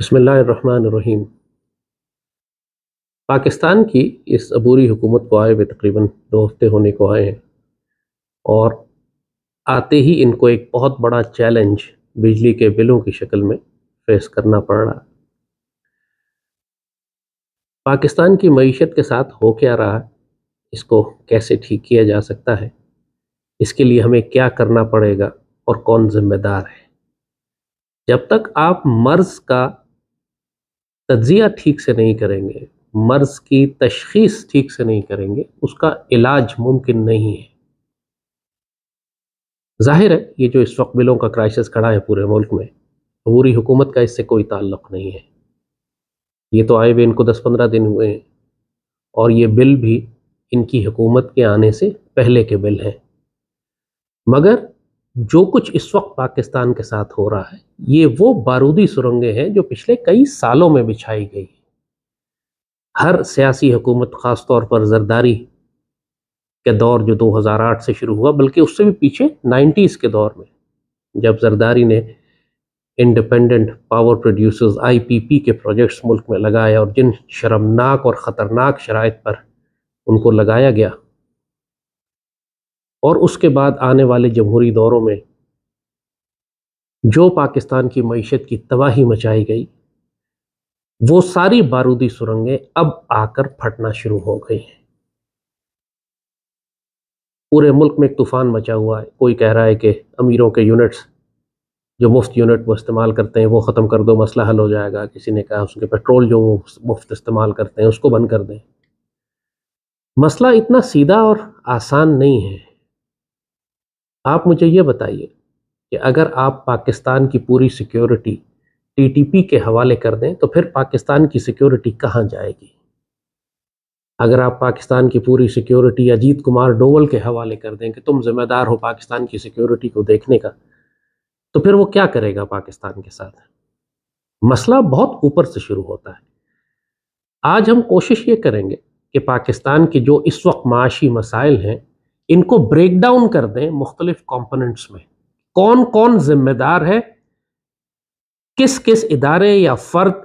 बसमीम पाकिस्तान की इस अबूरी हुकूमत को आए हुए तकरीबन दो हफ्ते होने को आए हैं और आते ही इनको एक बहुत बड़ा चैलेंज बिजली के बिलों की शक्ल में फेस करना पड़ रहा पाकिस्तान की मीशत के साथ हो क्या रहा इसको कैसे ठीक किया जा सकता है इसके लिए हमें क्या करना पड़ेगा और कौन जिम्मेदार है जब तक आप मर्ज का तजिया ठीक से नहीं करेंगे मर्ज़ की तशखीस ठीक से नहीं करेंगे उसका इलाज मुमकिन नहीं है जाहिर है ये जो इस वक्त बिलों का क्राइसिस खड़ा है पूरे मुल्क में अबूरी हुकूमत का इससे कोई ताल्लुक नहीं है ये तो आए हुए इनको दस पंद्रह दिन हुए हैं और ये बिल भी इनकी हुकूमत के आने से पहले के बिल हैं मगर जो कुछ इस वक्त पाकिस्तान के साथ हो रहा है ये वो बारूदी सुरंगें हैं जो पिछले कई सालों में बिछाई गई हर सियासी हुकूमत ख़ास तौर पर जरदारी के दौर जो 2008 से शुरू हुआ बल्कि उससे भी पीछे 90s के दौर में जब जरदारी ने इंडिपेंडेंट पावर प्रोड्यूसर्स आईपीपी के प्रोजेक्ट्स मुल्क में लगाए और जिन शर्मनाक और ख़तरनाक शराइ पर उनको लगाया गया और उसके बाद आने वाले जमहूरी दौरों में जो पाकिस्तान की मीशत की तबाही मचाई गई वो सारी बारूदी सुरंगें अब आकर फटना शुरू हो गई हैं पूरे मुल्क में एक तूफ़ान मचा हुआ है कोई कह रहा है कि अमीरों के यूनिट्स जो मुफ्त यूनिट वो इस्तेमाल करते हैं वो ख़त्म कर दो मसला हल हो जाएगा किसी ने कहा उसके पेट्रोल जो वो मुफ्त इस्तेमाल करते हैं उसको बंद कर दें मसला इतना सीधा और आसान नहीं है आप मुझे ये बताइए कि अगर आप पाकिस्तान की पूरी सिक्योरिटी टीटीपी के हवाले कर दें तो फिर पाकिस्तान की सिक्योरिटी कहाँ जाएगी अगर आप पाकिस्तान की पूरी सिक्योरिटी अजीत कुमार डोवल के हवाले कर दें कि तुम जिम्मेदार हो पाकिस्तान की सिक्योरिटी को देखने का तो फिर वो क्या करेगा पाकिस्तान के साथ मसला बहुत ऊपर से शुरू होता है आज हम कोशिश ये करेंगे कि पाकिस्तान के जो इस वक्त माशी मसाइल हैं इनको ब्रेक डाउन कर दें मुख्तलिफ कॉम्पोनेंट्स में कौन कौन जिम्मेदार है किस किस इदारे या फर्द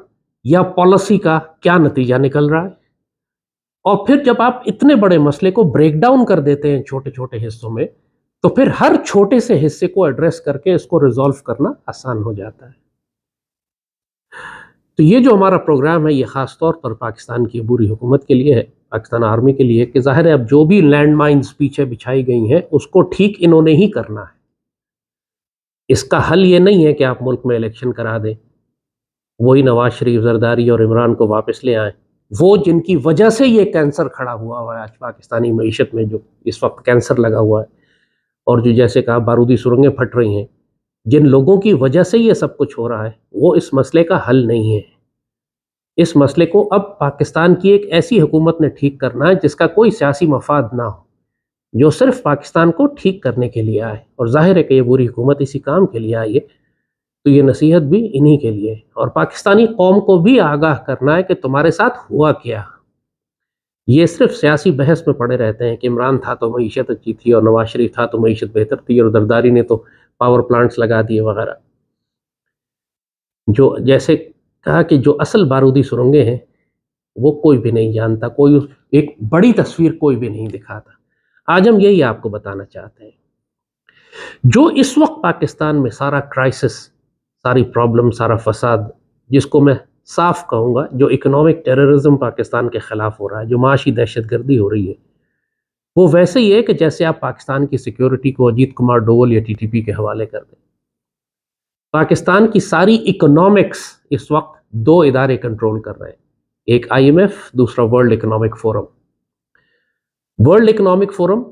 या पॉलिसी का क्या नतीजा निकल रहा है और फिर जब आप इतने बड़े मसले को ब्रेक डाउन कर देते हैं छोटे छोटे हिस्सों में तो फिर हर छोटे से हिस्से को एड्रेस करके इसको रिजॉल्व करना आसान हो जाता है तो ये जो हमारा प्रोग्राम है ये खासतौर पर पाकिस्तान की अबूरी हुकूमत के लिए है पाकिस्तान आर्मी के लिए कि जाहिर है अब जो भी लैंड माइन्स पीछे बिछाई गई हैं उसको ठीक इन्होंने ही करना है इसका हल ये नहीं है कि आप मुल्क में इलेक्शन करा दें वही नवाज शरीफ जरदारी और इमरान को वापस ले आए वो जिनकी वजह से ये कैंसर खड़ा हुआ हुआ है आज पाकिस्तानी मीशत में जो इस वक्त कैंसर लगा हुआ है और जो जैसे कहा बारूदी सुरंगें फट रही हैं जिन लोगों की वजह से ये सब कुछ हो रहा है वो इस मसले का हल नहीं है इस मसले को अब पाकिस्तान की एक ऐसी हुकूमत ने ठीक करना है जिसका कोई सियासी मफाद ना हो जो सिर्फ पाकिस्तान को ठीक करने के लिए आए और जाहिर है कि यह बुरी हुकूमत इसी काम के लिए आई है तो ये नसीहत भी इन्हीं के लिए है और पाकिस्तानी कौम को भी आगाह करना है कि तुम्हारे साथ हुआ क्या ये सिर्फ सियासी बहस में पड़े रहते हैं कि इमरान था तो मीशत अच्छी थी और नवाज शरीफ था तो मीशत बेहतर थी और दरदारी ने तो पावर प्लांट्स लगा दिए वगैरह जो जैसे कहा कि जो असल बारूदी सुरंगें हैं वो कोई भी नहीं जानता कोई एक बड़ी तस्वीर कोई भी नहीं दिखाता आज हम यही आपको बताना चाहते हैं जो इस वक्त पाकिस्तान में सारा क्राइसिस सारी प्रॉब्लम सारा फसाद जिसको मैं साफ कहूँगा जो इकोनॉमिक टेररिज्म पाकिस्तान के ख़िलाफ़ हो रहा है जो माशी दहशत गर्दी हो रही है वो वैसे ही है कि जैसे आप पाकिस्तान की सिक्योरिटी को अजीत कुमार डोवल या टीटीपी के हवाले कर दें पाकिस्तान की सारी इकोनॉमिक्स इस वक्त दो इदारे कंट्रोल कर रहे हैं एक आईएमएफ दूसरा World Economic Forum World Economic Forum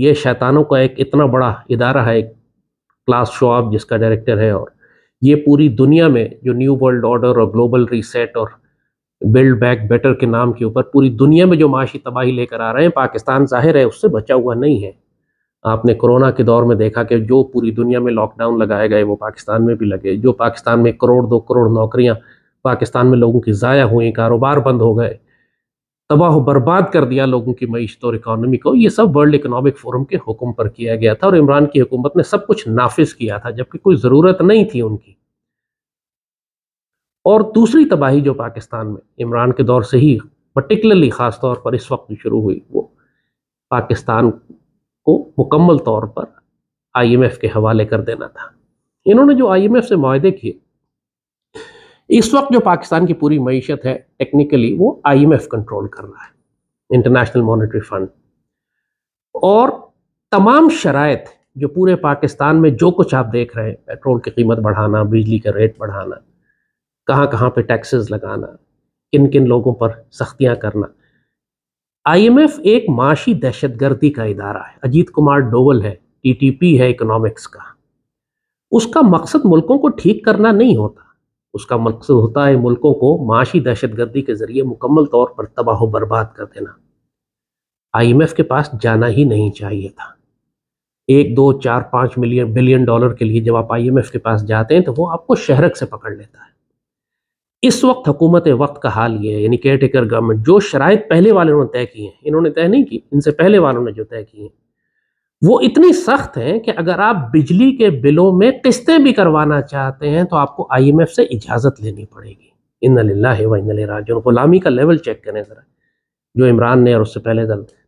ये शैतानों का एक इतना बड़ा इदारा है क्लास शॉप जिसका डायरेक्टर है और ये पूरी दुनिया में जो न्यू वर्ल्ड ऑर्डर और ग्लोबल रीसेट और बिल्ड बैक बेटर के नाम के ऊपर पूरी दुनिया में जो माशी तबाही लेकर आ रहे हैं पाकिस्तान जाहिर है उससे बचा हुआ नहीं है आपने कोरोना के दौर में देखा कि जो पूरी दुनिया में लॉकडाउन लगाए गए वो पाकिस्तान में भी लगे जो पाकिस्तान में करोड़ दो करोड़ नौकरियां पाकिस्तान में लोगों की ज़ाया हुई कारोबार बंद हो गए तबाह बर्बाद कर दिया लोगों की मीशत और इकानमी को ये सब वर्ल्ड इकोनॉमिक फोरम के हुक्म पर किया गया था और इमरान की हुकूमत ने सब कुछ नाफिज किया था जबकि कोई ज़रूरत नहीं थी उनकी और दूसरी तबाही जो पाकिस्तान में इमरान के दौर से ही पर्टिकुलरली ख़ास तौर पर इस वक्त शुरू हुई वो पाकिस्तान को मुकम्मल तौर पर आईएमएफ के हवाले कर देना था इन्होंने जो आईएमएफ से माहे किए इस वक्त जो पाकिस्तान की पूरी मीशत है टेक्निकली वो आईएमएफ कंट्रोल कर रहा है इंटरनेशनल मॉनेटरी फंड और तमाम शरात जो पूरे पाकिस्तान में जो कुछ आप देख रहे हैं पेट्रोल की कीमत बढ़ाना बिजली का रेट बढ़ाना कहाँ कहाँ पे टैक्सेस लगाना किन किन लोगों पर सख्तियाँ करना आईएमएफ एक माशी दहशतगर्दी का इदारा है अजीत कुमार डोवल है टीटीपी है इकोनॉमिक्स का उसका मकसद मुल्कों को ठीक करना नहीं होता उसका मकसद होता है मुल्कों को माशी दहशतगर्दी के ज़रिए मुकम्मल तौर पर तबाह बर्बाद कर देना आईएमएफ के पास जाना ही नहीं चाहिए था एक दो चार पाँच मिलियन बिलियन डॉलर के लिए जब आप आईएमएफ के पास जाते हैं तो वो आपको शहरक से पकड़ लेता है इस वक्त हुकूमत वक्त का हाल ये यानी केयर टेकर गवर्नमेंट जो शराय पहले वाले उन्होंने तय किए हैं इन्होंने तय नहीं की इनसे पहले वालों ने जो तय किए हैं वो इतनी सख्त है कि अगर आप बिजली के बिलों में किस्तें भी करवाना चाहते हैं तो आपको आईएमएफ से इजाज़त लेनी पड़ेगी इन लाला जो गुलामी का लेवल चेक करें ज़रा जो इमरान ने और उससे पहले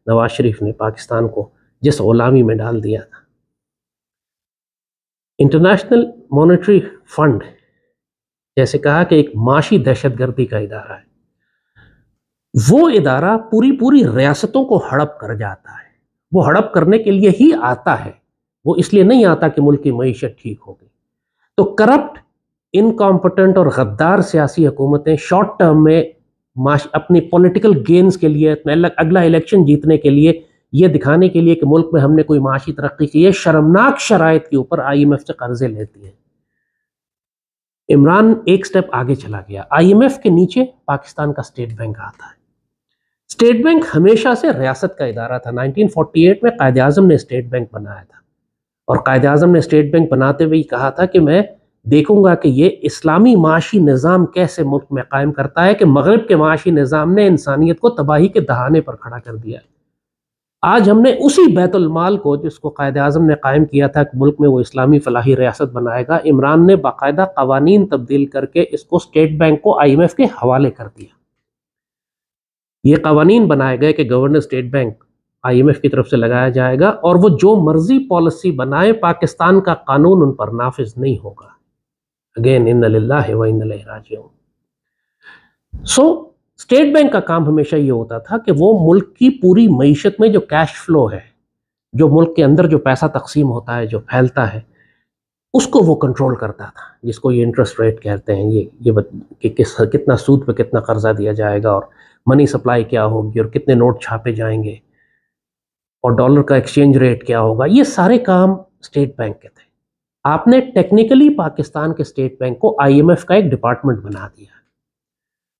नवाज शरीफ ने पाकिस्तान को जिस गुलामी में डाल दिया था इंटरनेशनल मॉनेटरी फंड जैसे कहा कि एक माशी गर्दी का इदारा है वो इदारा पूरी पूरी रियासतों को हड़प कर जाता है वो हड़प करने के लिए ही आता है वो इसलिए नहीं आता कि मुल्क की मीशत ठीक हो गई तो करप्ट इनकॉम्पिटेंट और गद्दार सियासी हुकूमतें शॉर्ट टर्म में माश अपनी पॉलिटिकल गेंस के लिए अगला इलेक्शन जीतने के लिए ये दिखाने के लिए कि मुल्क में हमने कोई माशी तरक्की की है शर्मनाक शराइ के ऊपर आई एम एफ से कर्जे लेती है इमरान एक स्टेप आगे चला गया आई एम एफ के नीचे पाकिस्तान का स्टेट बैंक आता है स्टेट बैंक हमेशा से रियासत का इदारा था 1948 में कायद अजम ने स्टेट बैंक बनाया था और कायद अजम ने स्टेट बैंक बनाते हुए कहा था कि मैं देखूंगा कि ये इस्लामी माशी निज़ाम कैसे मुल्क में कायम करता है कि मगरब के माशी निज़ाम ने इंसानियत को तबाही के दहाने पर खड़ा कर दिया है आज हमने उसी बैतुलमाल को जिसको कायद अजम ने कायम किया था कि मुल्क में वो इस्लामी फलाही रियासत बनाएगा इमरान ने बाकायदा कवानीन तब्दील करके इसको स्टेट बैंक को आई एम एफ के हवाले कर दिया ये कवानीन बनाए गए कि गवर्नर स्टेट बैंक आईएमएफ की तरफ से लगाया जाएगा और वो जो मर्जी पॉलिसी बनाए पाकिस्तान का कानून उन पर नाफिज नहीं होगा अगेन इन राज सो स्टेट बैंक का काम हमेशा ये होता था कि वो मुल्क की पूरी मीशत में जो कैश फ्लो है जो मुल्क के अंदर जो पैसा तकसीम होता है जो फैलता है उसको वो कंट्रोल करता था जिसको ये इंटरेस्ट रेट कहते हैं ये ये कि किस कितना सूद पे कितना कर्जा दिया जाएगा और मनी सप्लाई क्या होगी और कितने नोट छापे जाएंगे और डॉलर का एक्सचेंज रेट क्या होगा ये सारे काम स्टेट बैंक के थे आपने टेक्निकली पाकिस्तान के स्टेट बैंक को आईएमएफ का एक डिपार्टमेंट बना दिया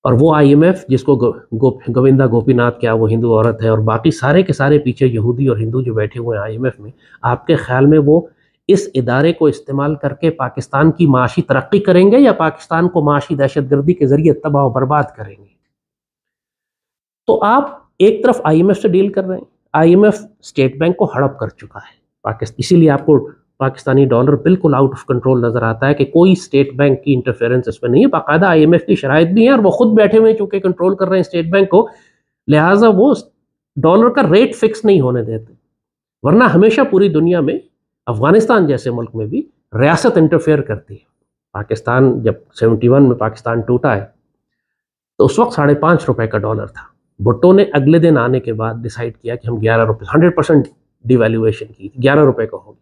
और वो आईएमएफ जिसको गो, गो, गोविंदा गोपीनाथ क्या वो हिंदू औरत है और बाकी सारे के सारे पीछे यहूदी और हिंदू जो बैठे हुए हैं आईएमएफ में आपके ख्याल में वो इस इदारे को इस्तेमाल करके पाकिस्तान की माशी तरक्की करेंगे या पाकिस्तान को माशी दहशतगर्दी के जरिए तबाह बर्बाद करेंगे तो आप एक तरफ आईएमएफ से डील कर रहे हैं आईएमएफ स्टेट बैंक को हड़प कर चुका है पाकिस्तान इसीलिए आपको पाकिस्तानी डॉलर बिल्कुल आउट ऑफ कंट्रोल नजर आता है कि कोई स्टेट बैंक की इंटरफेरेंस इसमें नहीं है बाकायदा एफ़ की शराय भी है और वो खुद बैठे हुए चूंकि कंट्रोल कर रहे हैं स्टेट बैंक को लिहाजा वो डॉलर का रेट फिक्स नहीं होने देते वरना हमेशा पूरी दुनिया में अफगानिस्तान जैसे मुल्क में भी रियासत इंटरफेयर करती है पाकिस्तान जब 71 में पाकिस्तान टूटा है तो उस वक्त साढ़े पाँच रुपये का डॉलर था भुट्टो ने अगले दिन आने के बाद डिसाइड किया कि हम ग्यारह रुपये हंड्रेड परसेंट डिवेल्यूएशन की ग्यारह रुपये का होगी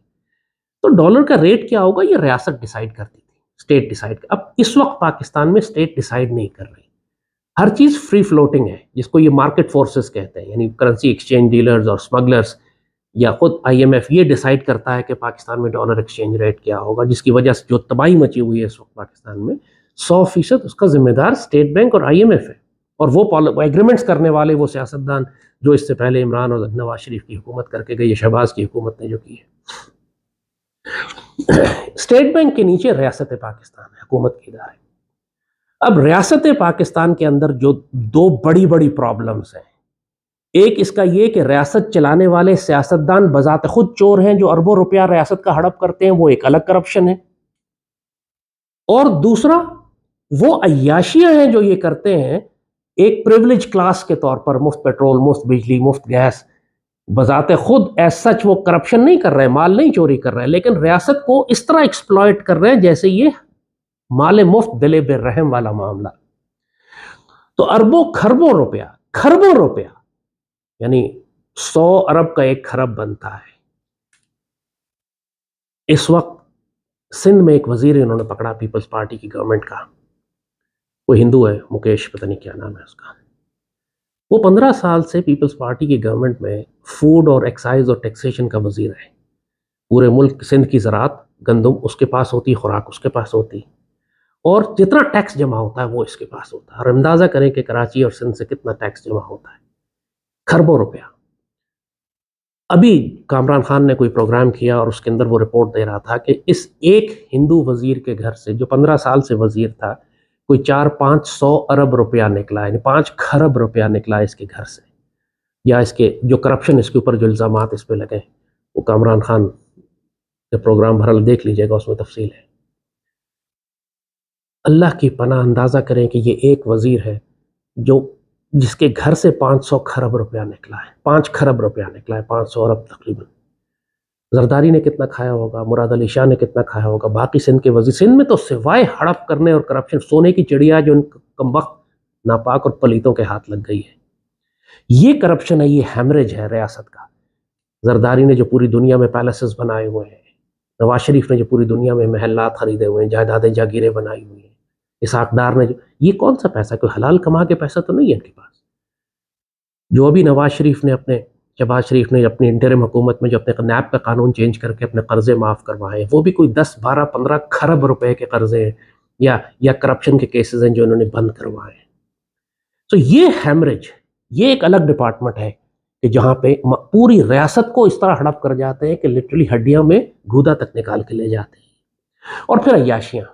तो डॉलर का रेट क्या होगा ये रियासत डिसाइड करती थी स्टेट डिसाइड अब इस वक्त पाकिस्तान में स्टेट डिसाइड नहीं कर रही हर चीज़ फ्री फ्लोटिंग है जिसको ये मार्केट फोर्सेस कहते हैं यानी करेंसी एक्सचेंज डीलर्स और स्मगलर्स या खुद आईएमएफ ये डिसाइड करता है कि पाकिस्तान में डॉलर एक्सचेंज रेट क्या होगा जिसकी वजह से जो तबाही मची हुई है इस वक्त पाकिस्तान में सौ फीसद उसका जिम्मेदार स्टेट बैंक और आईएमएफ है और वो एग्रीमेंट्स करने वाले वो सियासतदान जो इससे पहले इमरान और नवाज शरीफ की हुकूमत करके गई शहबाज की हुकूमत ने जो की है स्टेट बैंक के नीचे रियासत पाकिस्तान है हुकूमत के इदारे अब रियासत पाकिस्तान के अंदर जो दो बड़ी बड़ी प्रॉब्लम्स हैं एक इसका ये कि रियासत चलाने वाले सियासतदान बजात खुद चोर हैं जो अरबों रुपया रियासत का हड़प करते हैं वो एक अलग करप्शन है और दूसरा वो अयाशियाँ हैं जो ये करते हैं एक प्रिविलेज क्लास के तौर पर मुफ्त पेट्रोल मुफ्त बिजली मुफ्त गैस बजाते खुद एज सच वो करप्शन नहीं कर रहे हैं माल नहीं चोरी कर रहे लेकिन रियासत को इस तरह एक्सप्लॉयट कर रहे हैं जैसे ये माल मुफ्त दिले बेरहम वाला मामला तो अरबों खरबों रुपया खरबों रुपया यानी सौ अरब का एक खरब बनता है इस वक्त सिंध में एक वजीर इन्होंने पकड़ा पीपल्स पार्टी की गवर्नमेंट का वो हिंदू है मुकेश पता नहीं क्या नाम है उसका वो पंद्रह साल से पीपल्स पार्टी की गवर्नमेंट में फूड और एक्साइज और टैक्सेशन का वजीर है पूरे मुल्क सिंध की ज़रात गंदम उसके पास होती खुराक उसके पास होती और जितना टैक्स जमा होता है वो इसके पास होता है और अंदाज़ा करें कि कराची और सिंध से कितना टैक्स जमा होता है खरबों रुपया अभी कामरान खान ने कोई प्रोग्राम किया और उसके अंदर वो रिपोर्ट दे रहा था कि इस एक हिंदू वजीर के घर से जो पंद्रह साल से वजीर था कोई चार पाँच सौ अरब रुपया निकला यानी पाँच खरब रुपया निकला इसके घर से या इसके जो करप्शन इसके ऊपर जो इल्ज़ाम इस पर लगे वो कामरान खान के प्रोग्राम भरल देख लीजिएगा उसमें तफसील है अल्लाह की पना अंदाज़ा करें कि ये एक वज़ीर है जो जिसके घर से 500 खरब रुपया निकला है पाँच खरब रुपया निकला है 500 अरब तकरीबन जरदारी ने कितना खाया होगा मुराद अली शाह ने कितना खाया होगा बाकी सिंध के वजी सिंध में तो सिवाय हड़प करने और करप्शन सोने की चिड़िया जो उन कम वक्त नापाक और पलीतों के हाथ लग गई है ये करप्शन है ये हेमरेज है रियासत का जरदारी ने जो पूरी दुनिया में पैलेसेस बनाए हुए हैं नवाज शरीफ ने जो पूरी दुनिया में महल्लात खरीदे हुए हैं जायदादें जागीरें बनाई हुई हैं इस डार ने जो ये कौन सा पैसा कोई हलाल कमा के पैसा तो नहीं है इनके पास जो अभी नवाज शरीफ ने अपने शहबाज शरीफ ने अपनी इंटरम हुकूमत में जो अपने नैब का कानून चेंज करके अपने कर्जे माफ़ करवाए हैं वो भी कोई दस बारह पंद्रह खरब रुपए के कर्जे हैं या या करप्शन के केसेस हैं जो इन्होंने बंद करवाए हैं तो ये हेमरेज ये एक अलग डिपार्टमेंट है कि जहाँ पे पूरी रियासत को इस तरह हड़प कर जाते हैं कि लिटरली हड्डियों में गूदा तक निकाल के ले जाते हैं और फिर अयाशियाँ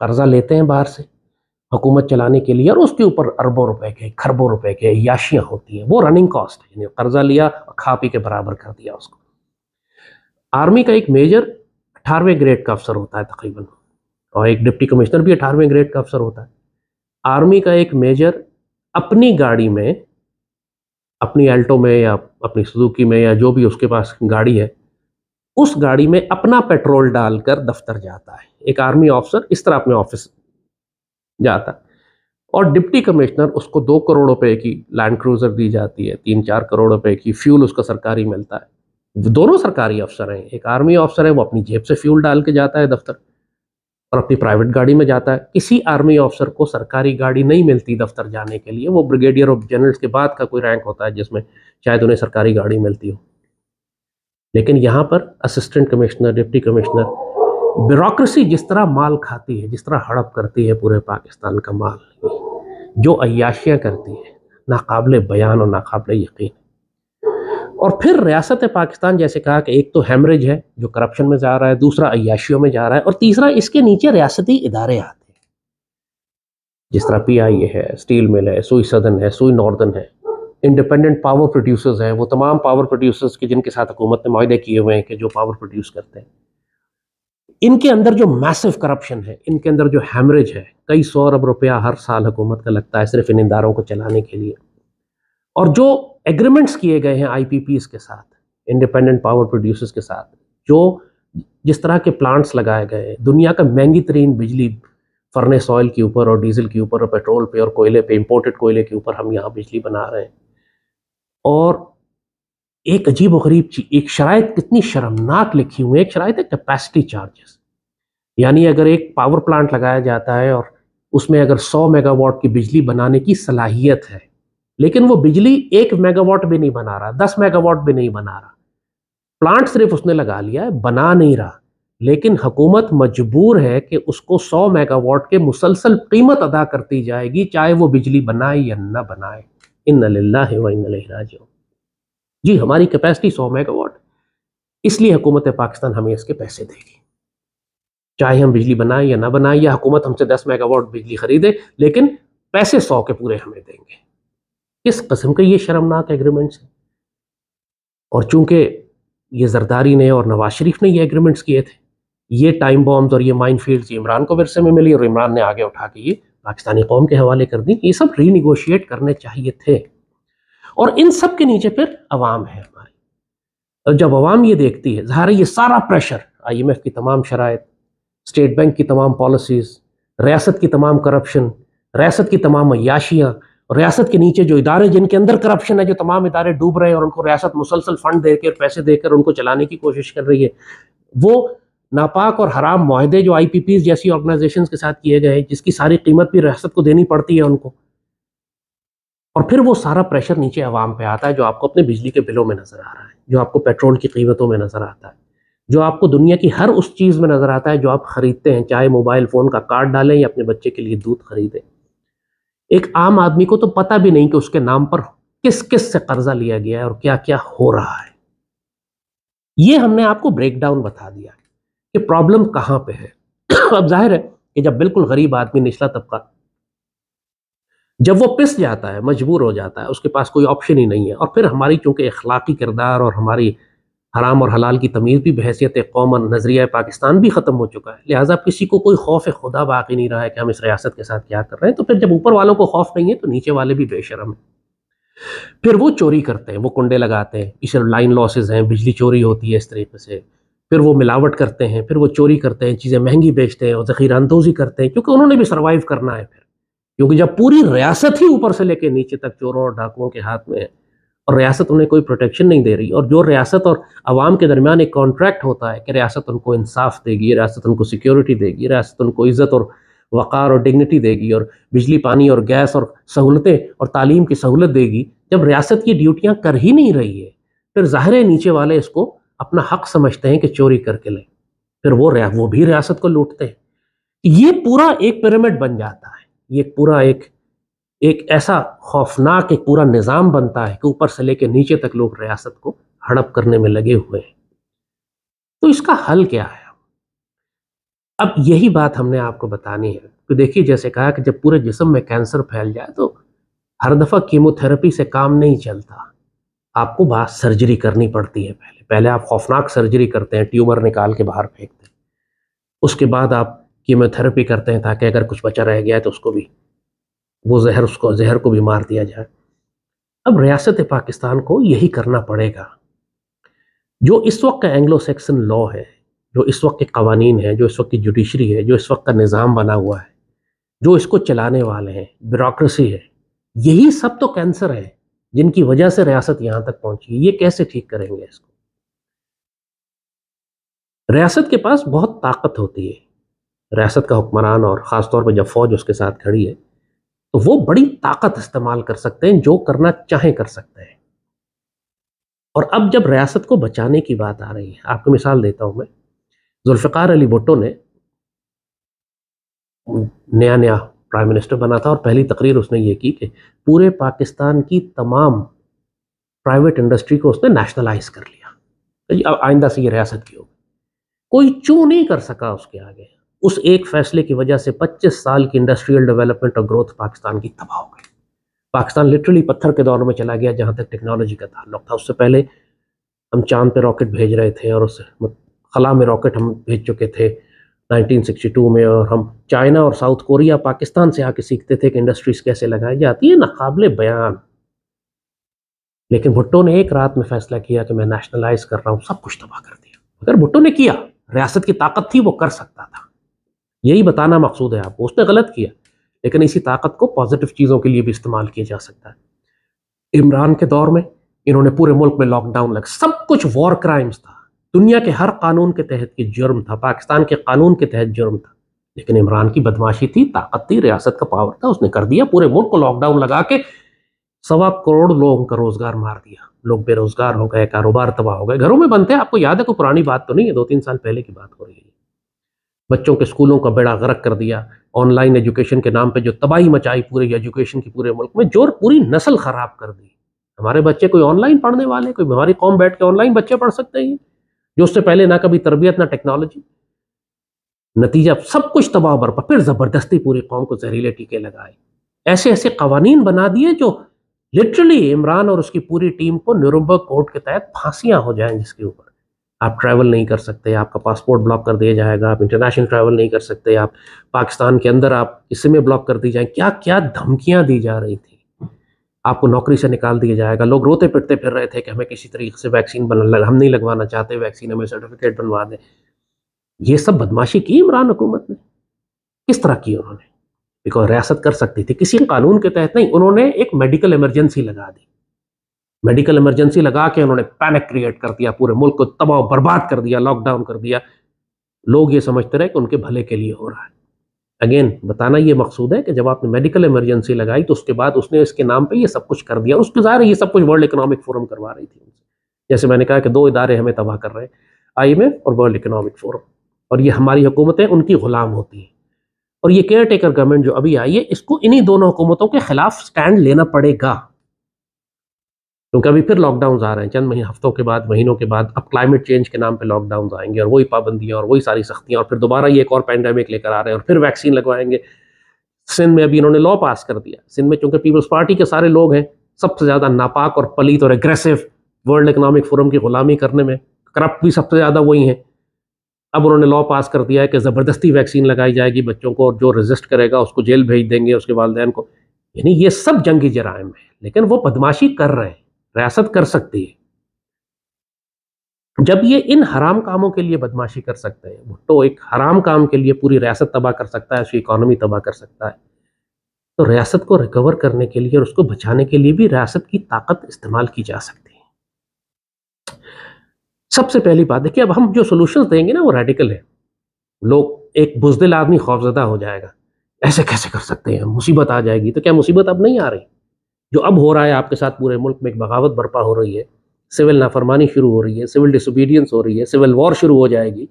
कर्जा लेते हैं बाहर से हुकूमत चलाने के लिए और उसके ऊपर अरबों रुपए के खरबों रुपए के याशियाँ होती हैं वो रनिंग कॉस्ट है यानी कर्जा लिया और खा पी के बराबर कर दिया उसको आर्मी का एक मेजर अठारहवें ग्रेड का अफसर होता है तकरीबन और एक डिप्टी कमिश्नर भी अठारहवें ग्रेड का अफसर होता है आर्मी का एक मेजर अपनी गाड़ी में अपनी एल्टो में या अपनी सुजुकी में या जो भी उसके पास गाड़ी है उस गाड़ी में अपना पेट्रोल डालकर दफ्तर जाता है एक आर्मी ऑफिसर इस तरह अपने ऑफिस जाता और डिप्टी कमिश्नर उसको दो करोड़ रुपए की लैंड क्रूजर दी जाती है तीन चार करोड़ रुपए की फ्यूल उसका सरकारी मिलता है दोनों सरकारी अफसर हैं एक आर्मी ऑफिसर है वो अपनी जेब से फ्यूल डाल के जाता है दफ्तर और अपनी प्राइवेट गाड़ी में जाता है किसी आर्मी ऑफिसर को सरकारी गाड़ी नहीं मिलती दफ्तर जाने के लिए वो ब्रिगेडियर ऑफ जनरल्स के बाद का कोई रैंक होता है जिसमें शायद उन्हें सरकारी गाड़ी मिलती हो लेकिन यहाँ पर assistant commissioner deputy commissioner bureaucracy जिस तरह माल खाती है जिस तरह हड़प करती है पूरे पाकिस्तान का माल जो अयाशियाँ करती है नाकबले बयान और नाकबले यकीन और फिर रियासत पाकिस्तान जैसे कहा कि एक तो हेमरेज है जो करप्शन में जा रहा है दूसरा अयाशियों में जा रहा है और तीसरा इसके नीचे रियासती इदारे आते हैं जिस तरह पी आई ए है स्टील मिल है सुई सदन है सुई नॉर्दन है इंडिपेंडेंट पावर प्रोड्यूसर्स हैं वो तमाम पावर प्रोड्यूसर्स के जिनके साथ हुकूमत ने माहे किए हुए हैं कि जो पावर प्रोड्यूस करते हैं इनके अंदर जो मैसिव करप्शन है इनके अंदर जो हैमरेज है कई सौ अरब रुपया हर साल हुकूमत का लगता है सिर्फ इन इंदारों को चलाने के लिए और जो एग्रीमेंट्स किए गए हैं आईपीपीस के साथ इंडिपेंडेंट पावर प्रोड्यूसर्स के साथ जो जिस तरह के प्लांट्स लगाए गए हैं दुनिया का महंगी तरीन बिजली फर्नेस ऑयल के ऊपर और डीजल के ऊपर और पेट्रोल पे और कोयले पे इंपोर्टेड कोयले के ऊपर हम यहाँ बिजली बना रहे हैं और एक अजीब वरीब एक शरात कितनी शर्मनाक लिखी हुई है एक शरात है कैपेसिटी चार्जेस यानी अगर एक पावर प्लांट लगाया जाता है और उसमें अगर 100 मेगावाट की बिजली बनाने की सलाहियत है लेकिन वो बिजली एक मेगावाट भी नहीं बना रहा दस मेगावाट भी नहीं बना रहा प्लांट सिर्फ उसने लगा लिया है बना नहीं रहा लेकिन हुकूमत मजबूर है कि उसको 100 मेगावाट के मुसलसल कीमत अदा करती जाएगी चाहे वो बिजली बनाए या ना बनाए इन लाज जी हमारी कैपेसिटी सौ मेगावाट इसलिए हुकूमत पाकिस्तान हमें इसके पैसे देगी चाहे हम बिजली बनाएं या ना बनाएं या हुकूमत हमसे दस मेगावाट बिजली खरीदे लेकिन पैसे सौ के पूरे हमें देंगे किस कस्म के ये शर्मनाक एग्रीमेंट्स हैं और चूंकि ये जरदारी ने और नवाज शरीफ ने ये एग्रीमेंट्स किए थे ये टाइम बॉम्ब और ये माइन फील्ड इमरान को विरसे में मिली और इमरान ने आगे उठा के ये पाकिस्तानी कौम के हवाले कर दी ये सब रीनिगोशिएट करने चाहिए थे और इन सब के नीचे फिर अवाम है हमारी और जब अवाम ये देखती है ज़ाहिर ये सारा प्रेशर आईएमएफ e की तमाम शराय स्टेट बैंक की तमाम पॉलिसीज़ रियासत की तमाम करप्शन रियासत की तमाम अयाशियाँ रियासत के नीचे जो इदारे जिनके अंदर करप्शन है जो तमाम इदारे डूब रहे हैं और उनको रियासत मुसलसल फंड देकर पैसे देकर उनको चलाने की कोशिश कर रही है वो नापाक और हराम माहदे जो आई पी पी जैसी ऑर्गेनाइजेशन के साथ किए गए हैं जिसकी सारी कीमत भी रियासत को देनी पड़ती है उनको और फिर वो सारा प्रेशर नीचे आवाम पे आता है जो आपको अपने बिजली के बिलों में नज़र आ रहा है जो आपको पेट्रोल की कीमतों में नज़र आता है जो आपको दुनिया की हर उस चीज़ में नज़र आता है जो आप ख़रीदते हैं चाहे मोबाइल फ़ोन का कार्ड डालें या अपने बच्चे के लिए दूध खरीदें एक आम आदमी को तो पता भी नहीं कि उसके नाम पर किस किस से कर्जा लिया गया है और क्या क्या हो रहा है ये हमने आपको ब्रेकडाउन बता दिया कि प्रॉब्लम कहाँ पे है अब जाहिर है कि जब बिल्कुल गरीब आदमी निचला तबका जब वो पिस जाता है मजबूर हो जाता है उसके पास कोई ऑप्शन ही नहीं है और फिर हमारी चूँकि अखलाक़ी किरदार और हमारी हराम और हलाल की तमीज़ भी बहसीत कौम और नज़रिया पाकिस्तान भी ख़त्म हो चुका है लिहाजा किसी को कोई खौफ खुदा बाकी नहीं रहा है कि हम इस रियासत के साथ क्या कर रहे हैं तो फिर जब ऊपर वालों को खौफ नहीं है तो नीचे वाले भी बेशरम हैं फिर वो चोरी करते हैं वो कुंडे लगाते हैं इसे लाइन लॉसेज हैं बिजली चोरी होती है इस तरीके से फिर वो मिलावट करते हैं फिर वो चोरी करते हैं चीज़ें महंगी बेचते हैं और ज़खीरा अंदोज़ी करते हैं क्योंकि उन्होंने भी सर्वाइव करना है फिर क्योंकि जब पूरी रियासत ही ऊपर से लेके नीचे तक चोरों और डाकुओं के हाथ में है और रियासत उन्हें कोई प्रोटेक्शन नहीं दे रही और जो रियासत और आवाम के दरमियान एक कॉन्ट्रैक्ट होता है कि रियासत उनको इंसाफ देगी रियासत उनको सिक्योरिटी देगी रियासत उनको इज़्ज़त और वक़ार और डिग्निटी देगी और बिजली पानी और गैस और सहूलतें और तालीम की सहूलत देगी जब रियासत ये ड्यूटियाँ कर ही नहीं रही है फिर ज़ाहिर नीचे वाले इसको अपना हक समझते हैं कि चोरी करके लें फिर वो वो भी रियासत को लूटते हैं ये पूरा एक पिरामिड बन जाता है ये पूरा एक एक ऐसा खौफनाक एक पूरा निज़ाम बनता है कि ऊपर से लेकर नीचे तक लोग रियासत को हड़प करने में लगे हुए हैं तो इसका हल क्या है अब यही बात हमने आपको बतानी है तो देखिए जैसे कहा कि जब पूरे जिसम में कैंसर फैल जाए तो हर दफ़ा कीमोथेरेपी से काम नहीं चलता आपको बाहर सर्जरी करनी पड़ती है पहले पहले आप खौफनाक सर्जरी करते हैं ट्यूमर निकाल के बाहर फेंकते हैं उसके बाद आप कीमोथेरेपी करते हैं ताकि अगर कुछ बचा रह गया है तो उसको भी वो जहर उसको जहर को भी मार दिया जाए अब रियासत पाकिस्तान को यही करना पड़ेगा जो इस वक्त का एंग्लो सेक्सन लॉ है जो इस वक्त के कवानीन हैं जो इस वक्त की जुडिशरी है जो इस वक्त का निज़ाम बना हुआ है जो इसको चलाने वाले हैं ब्यूरोसी है यही सब तो कैंसर है जिनकी वजह से रियासत यहाँ तक पहुँची ये कैसे ठीक करेंगे इसको रियासत के पास बहुत ताकत होती है रियासत का हुक्मरान और ख़ास तौर पर जब फौज उसके साथ खड़ी है तो वो बड़ी ताकत इस्तेमाल कर सकते हैं जो करना चाहें कर सकते हैं और अब जब रियासत को बचाने की बात आ रही है आपको मिसाल देता हूँ मैं जुल्फ़िकार अली भुट्टो ने नया नया प्राइम मिनिस्टर बना था और पहली तकरीर उसने ये की कि पूरे पाकिस्तान की तमाम प्राइवेट इंडस्ट्री को उसने नेशनलाइज कर लिया तो अब आइंदा से ये रियासत की होगी कोई चू नहीं कर सका उसके आगे उस एक फैसले की वजह से 25 साल की इंडस्ट्रियल डेवलपमेंट और ग्रोथ पाकिस्तान की तबाह हो गई पाकिस्तान लिटरली पत्थर के दौर में चला गया जहाँ तक टेक्नोलॉजी का ताल्लुक था उससे पहले हम चांद पे रॉकेट भेज रहे थे और उस खला में रॉकेट हम भेज चुके थे 1962 में और हम चाइना और साउथ कोरिया पाकिस्तान से आके सीखते थे कि इंडस्ट्रीज कैसे लगाई जाती है नाकबले बयान लेकिन भुट्टो ने एक रात में फैसला किया कि तो मैं नेशनलाइज कर रहा हूँ सब कुछ तबाह कर दिया अगर भुट्टो ने किया रियासत की ताकत थी वो कर सकता था यही बताना मकसूद है आपको उसने गलत किया लेकिन इसी ताकत को पॉजिटिव चीज़ों के लिए भी इस्तेमाल किया जा सकता है इमरान के दौर में इन्होंने पूरे मुल्क में लॉकडाउन लग सब कुछ वॉर क्राइम्स था दुनिया के हर कानून के तहत ये जुर्म था पाकिस्तान के कानून के तहत जुर्म था लेकिन इमरान की बदमाशी थी ताकत थी रियासत का पावर था उसने कर दिया पूरे मुल्क को लॉकडाउन लगा के सवा करोड़ लोगों का रोजगार मार दिया लोग बेरोजगार हो गए कारोबार तबाह हो गए घरों में बनते हैं आपको याद है कोई पुरानी बात तो नहीं है दो तीन साल पहले की बात हो रही है बच्चों के स्कूलों का बेड़ा गर्क कर दिया ऑनलाइन एजुकेशन के नाम पे जो तबाही मचाई पूरे एजुकेशन की पूरे मुल्क में जोर पूरी नस्ल ख़राब कर दी हमारे बच्चे कोई ऑनलाइन पढ़ने वाले कोई हमारी कौम बैठ के ऑनलाइन बच्चे पढ़ सकते हैं जो उससे पहले ना कभी तरबियत ना टेक्नोलॉजी नतीजा सब कुछ तबाह बर फिर ज़बरदस्ती पूरी कौम को जहरीले टीके लगाए ऐसे ऐसे कवानीन बना दिए जो लिटरली इमरान और उसकी पूरी टीम को न्यूरमबर्ग कोर्ट के तहत फांसियाँ हो जाएं जिसके ऊपर आप ट्रैवल नहीं कर सकते आपका पासपोर्ट ब्लॉक कर दिया जाएगा आप इंटरनेशनल ट्रैवल नहीं कर सकते आप पाकिस्तान के अंदर आप इसी में ब्लॉक कर दी जाए क्या क्या धमकियां दी जा रही थी आपको नौकरी से निकाल दिया जाएगा लोग रोते पिटते फिर रहे थे कि हमें किसी तरीके से वैक्सीन बना लग, हम नहीं लगवाना चाहते वैक्सीन हमें सर्टिफिकेट बनवा दें ये सब बदमाशी की इमरान हुकूमत ने किस तरह की उन्होंने बिकॉज रियासत कर सकती थी किसी कानून के तहत नहीं उन्होंने एक मेडिकल इमरजेंसी लगा दी मेडिकल इमरजेंसी लगा के उन्होंने पैनिक क्रिएट कर दिया पूरे मुल्क को तबाह बर्बाद कर दिया लॉकडाउन कर दिया लोग ये समझते रहे कि उनके भले के लिए हो रहा है अगेन बताना ये मकसूद है कि जब आपने मेडिकल इमरजेंसी लगाई तो उसके बाद उसने इसके नाम पर यह सब कुछ कर दिया उसके ज़ाहिर ये सब कुछ वर्ल्ड इकोनॉमिक फोरम करवा रही थी जैसे मैंने कहा कि दो इदारे हमें तबाह कर रहे हैं आईएमएफ और वर्ल्ड इकोनॉमिक फोरम और ये हमारी हुकूमतें उनकी गुलाम होती हैं और ये केयर टेकर गवर्नमेंट जो अभी आई है इसको इन्हीं दोनों हुकूमतों के खिलाफ स्टैंड लेना पड़ेगा क्योंकि अभी फिर लॉकडाउन आ रहे हैं चंद महीने हफ्तों के बाद महीनों के बाद अब क्लाइमेट चेंज के नाम पे लॉकडाउन आएंगे और वही पाबंदियाँ और वही सारी सख्तियाँ और फिर दोबारा ये एक और पैंडेमिक लेकर आ रहे हैं और फिर वैक्सीन लगवाएंगे सिंध में अभी इन्होंने लॉ पास कर दिया सिंध में चूंकि पीपल्स पार्टी के सारे लोग हैं सबसे ज़्यादा नापाक और पलीत और एग्रेसिव वर्ल्ड इकनॉमिक फोरम की गुलामी करने में करप्ट भी सबसे ज़्यादा वही हैं अब उन्होंने लॉ पास कर दिया है कि ज़बरदस्ती वैक्सीन लगाई जाएगी बच्चों को और जो रजिस्ट करेगा उसको जेल भेज देंगे उसके वालदेन को यानी ये सब जंगी जराइम है लेकिन वो बदमाशी कर रहे हैं रियासत कर सकती है जब ये इन हराम कामों के लिए बदमाशी कर सकते हैं भुट्टो तो एक हराम काम के लिए पूरी रियासत तबाह कर सकता है उसकी इकोनॉमी तबाह कर सकता है तो रियासत को रिकवर करने के लिए और उसको बचाने के लिए भी रियासत की ताकत इस्तेमाल की जा सकती है सबसे पहली बात देखिए अब हम जो सोल्यूशन देंगे ना वो रेडिकल है लोग एक बुजदिल आदमी खौफजदा हो जाएगा ऐसे कैसे कर सकते हैं मुसीबत आ जाएगी तो क्या मुसीबत अब नहीं आ रही जो अब हो रहा है आपके साथ पूरे मुल्क में एक बगावत बर्पा हो रही है सिविल नाफरमानी शुरू हो रही है सिविल डिसोबीडियंस हो रही है सिविल वॉर शुरू हो जाएगी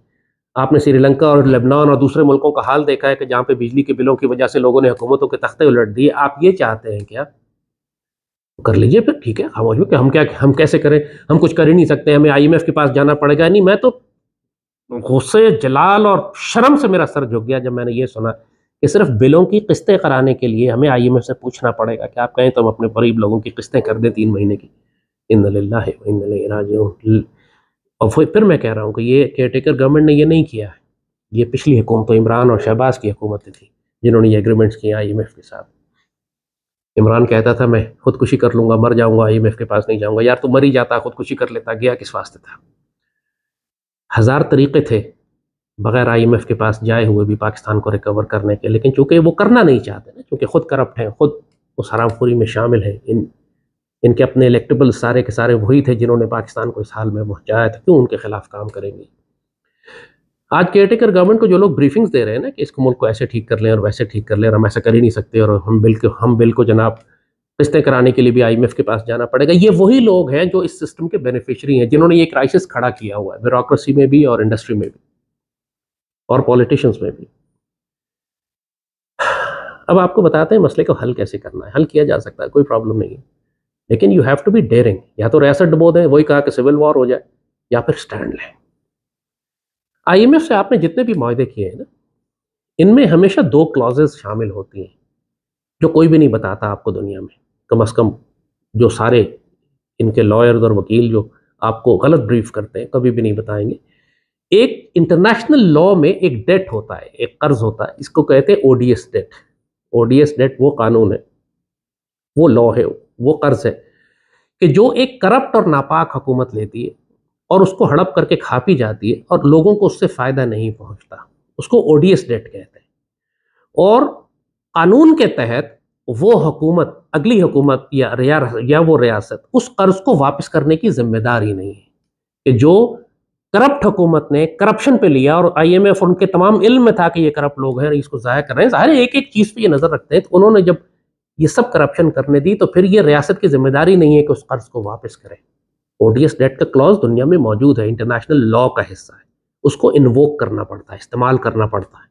आपने श्रीलंका और लेबनान और दूसरे मुल्कों का हाल देखा है कि जहाँ पे बिजली के बिलों की वजह से लोगों ने हुकूमतों के तख्ते उलट दिए आप ये चाहते हैं क्या तो कर लीजिए फिर ठीक है हम कि हम क्या हम कैसे करें हम कुछ कर ही नहीं सकते हमें आईएमएफ के पास जाना पड़ेगा नहीं मैं तो गुस्से जलाल और शर्म से मेरा सर झुक गया जब मैंने ये सुना कि सिर्फ बिलों की किस्तें कराने के लिए हमें आई से पूछना पड़ेगा कि आप कहें तो हम अपने गरीब लोगों की किस्तें कर दें तीन महीने की इन लाज और फिर मैं कह रहा हूँ कि ये केयर टेकर गवर्नमेंट ने यह नहीं किया है ये पिछली हुकूमत तो इमरान और शहबाज की हुकूमतें थी जिन्होंने ये एग्रीमेंट्स किए आई एम एफ़ के साथ इमरान कहता था मैं खुदकुशी कर लूँगा मर जाऊँगा आई एम एफ़ के पास नहीं जाऊँगा यार तू मर ही जाता खुदकुशी कर लेता गया किस वास्ते था हज़ार तरीके थे बगैर आईएमएफ के पास जाए हुए भी पाकिस्तान को रिकवर करने के लेकिन चूंकि वो करना नहीं चाहते ना चूँकि खुद करप्ट हैं खुद उस हरामखोरी में शामिल हैं इन इनके अपने इलेक्टेबल सारे के सारे वही थे जिन्होंने पाकिस्तान को इस हाल में पहुंचाया था क्यों उनके खिलाफ काम करेंगे आज केयरटेकर गवर्नमेंट को जो लोग ब्रीफिंग्स दे रहे हैं ना कि इसको मुल्क को ऐसे ठीक कर लें और वैसे ठीक कर लें और हम ऐसा कर ही नहीं सकते और हम बिल को हम बिल को जनाब किस्तें कराने के लिए भी आईएमएफ के पास जाना पड़ेगा ये वही लोग हैं जो इस सिस्टम के बेनिफिशरी हैं जिन्होंने ये क्राइसिस खड़ा किया हुआ है ब्यूरोक्रेसी में भी और इंडस्ट्री में भी और पॉलिटिशियंस में भी अब आपको बताते हैं मसले को हल कैसे करना है हल किया जा सकता है कोई प्रॉब्लम नहीं है लेकिन you have to be daring या तो रियासत डबो दें वही कहा कि सिविल वॉर हो जाए या फिर स्टैंड लें आईएमएफ से आपने जितने भी माहदे किए हैं ना इनमें हमेशा दो क्लॉजेज शामिल होती हैं जो कोई भी नहीं बताता आपको दुनिया में कम अज़ कम जो सारे इनके लॉयर्स और वकील जो आपको गलत ब्रीफ करते हैं कभी भी नहीं बताएंगे एक इंटरनेशनल लॉ में एक डेट होता है एक कर्ज होता है इसको कहते हैं ओडीएस डेट ओडीएस डेट वो कानून है वो लॉ है वो कर्ज है कि जो एक करप्ट और नापाक हुकूमत लेती है और उसको हड़प करके खा पी जाती है और लोगों को उससे फ़ायदा नहीं पहुंचता उसको ओडीएस डेट कहते हैं और कानून के तहत वो हुकूमत अगली हुकूमत या या वो रियासत उस कर्ज को वापस करने की जिम्मेदारी नहीं है कि जो करप्ट हुकूमत ने करप्शन पे लिया और आईएमएफ उनके तमाम इल्म में था कि ये करप्ट लोग हैं इसको ज़ाया कर रहे हैं ज़ाहिर एक एक चीज़ पे ये नज़र रखते हैं तो उन्होंने जब ये सब करप्शन करने दी तो फिर ये रियासत की जिम्मेदारी नहीं है कि उस कर्ज को वापस करें ओडीएस डेट का क्लॉज दुनिया में मौजूद है इंटरनेशनल लॉ का हिस्सा है उसको इन्वोक करना पड़ता है इस्तेमाल करना पड़ता है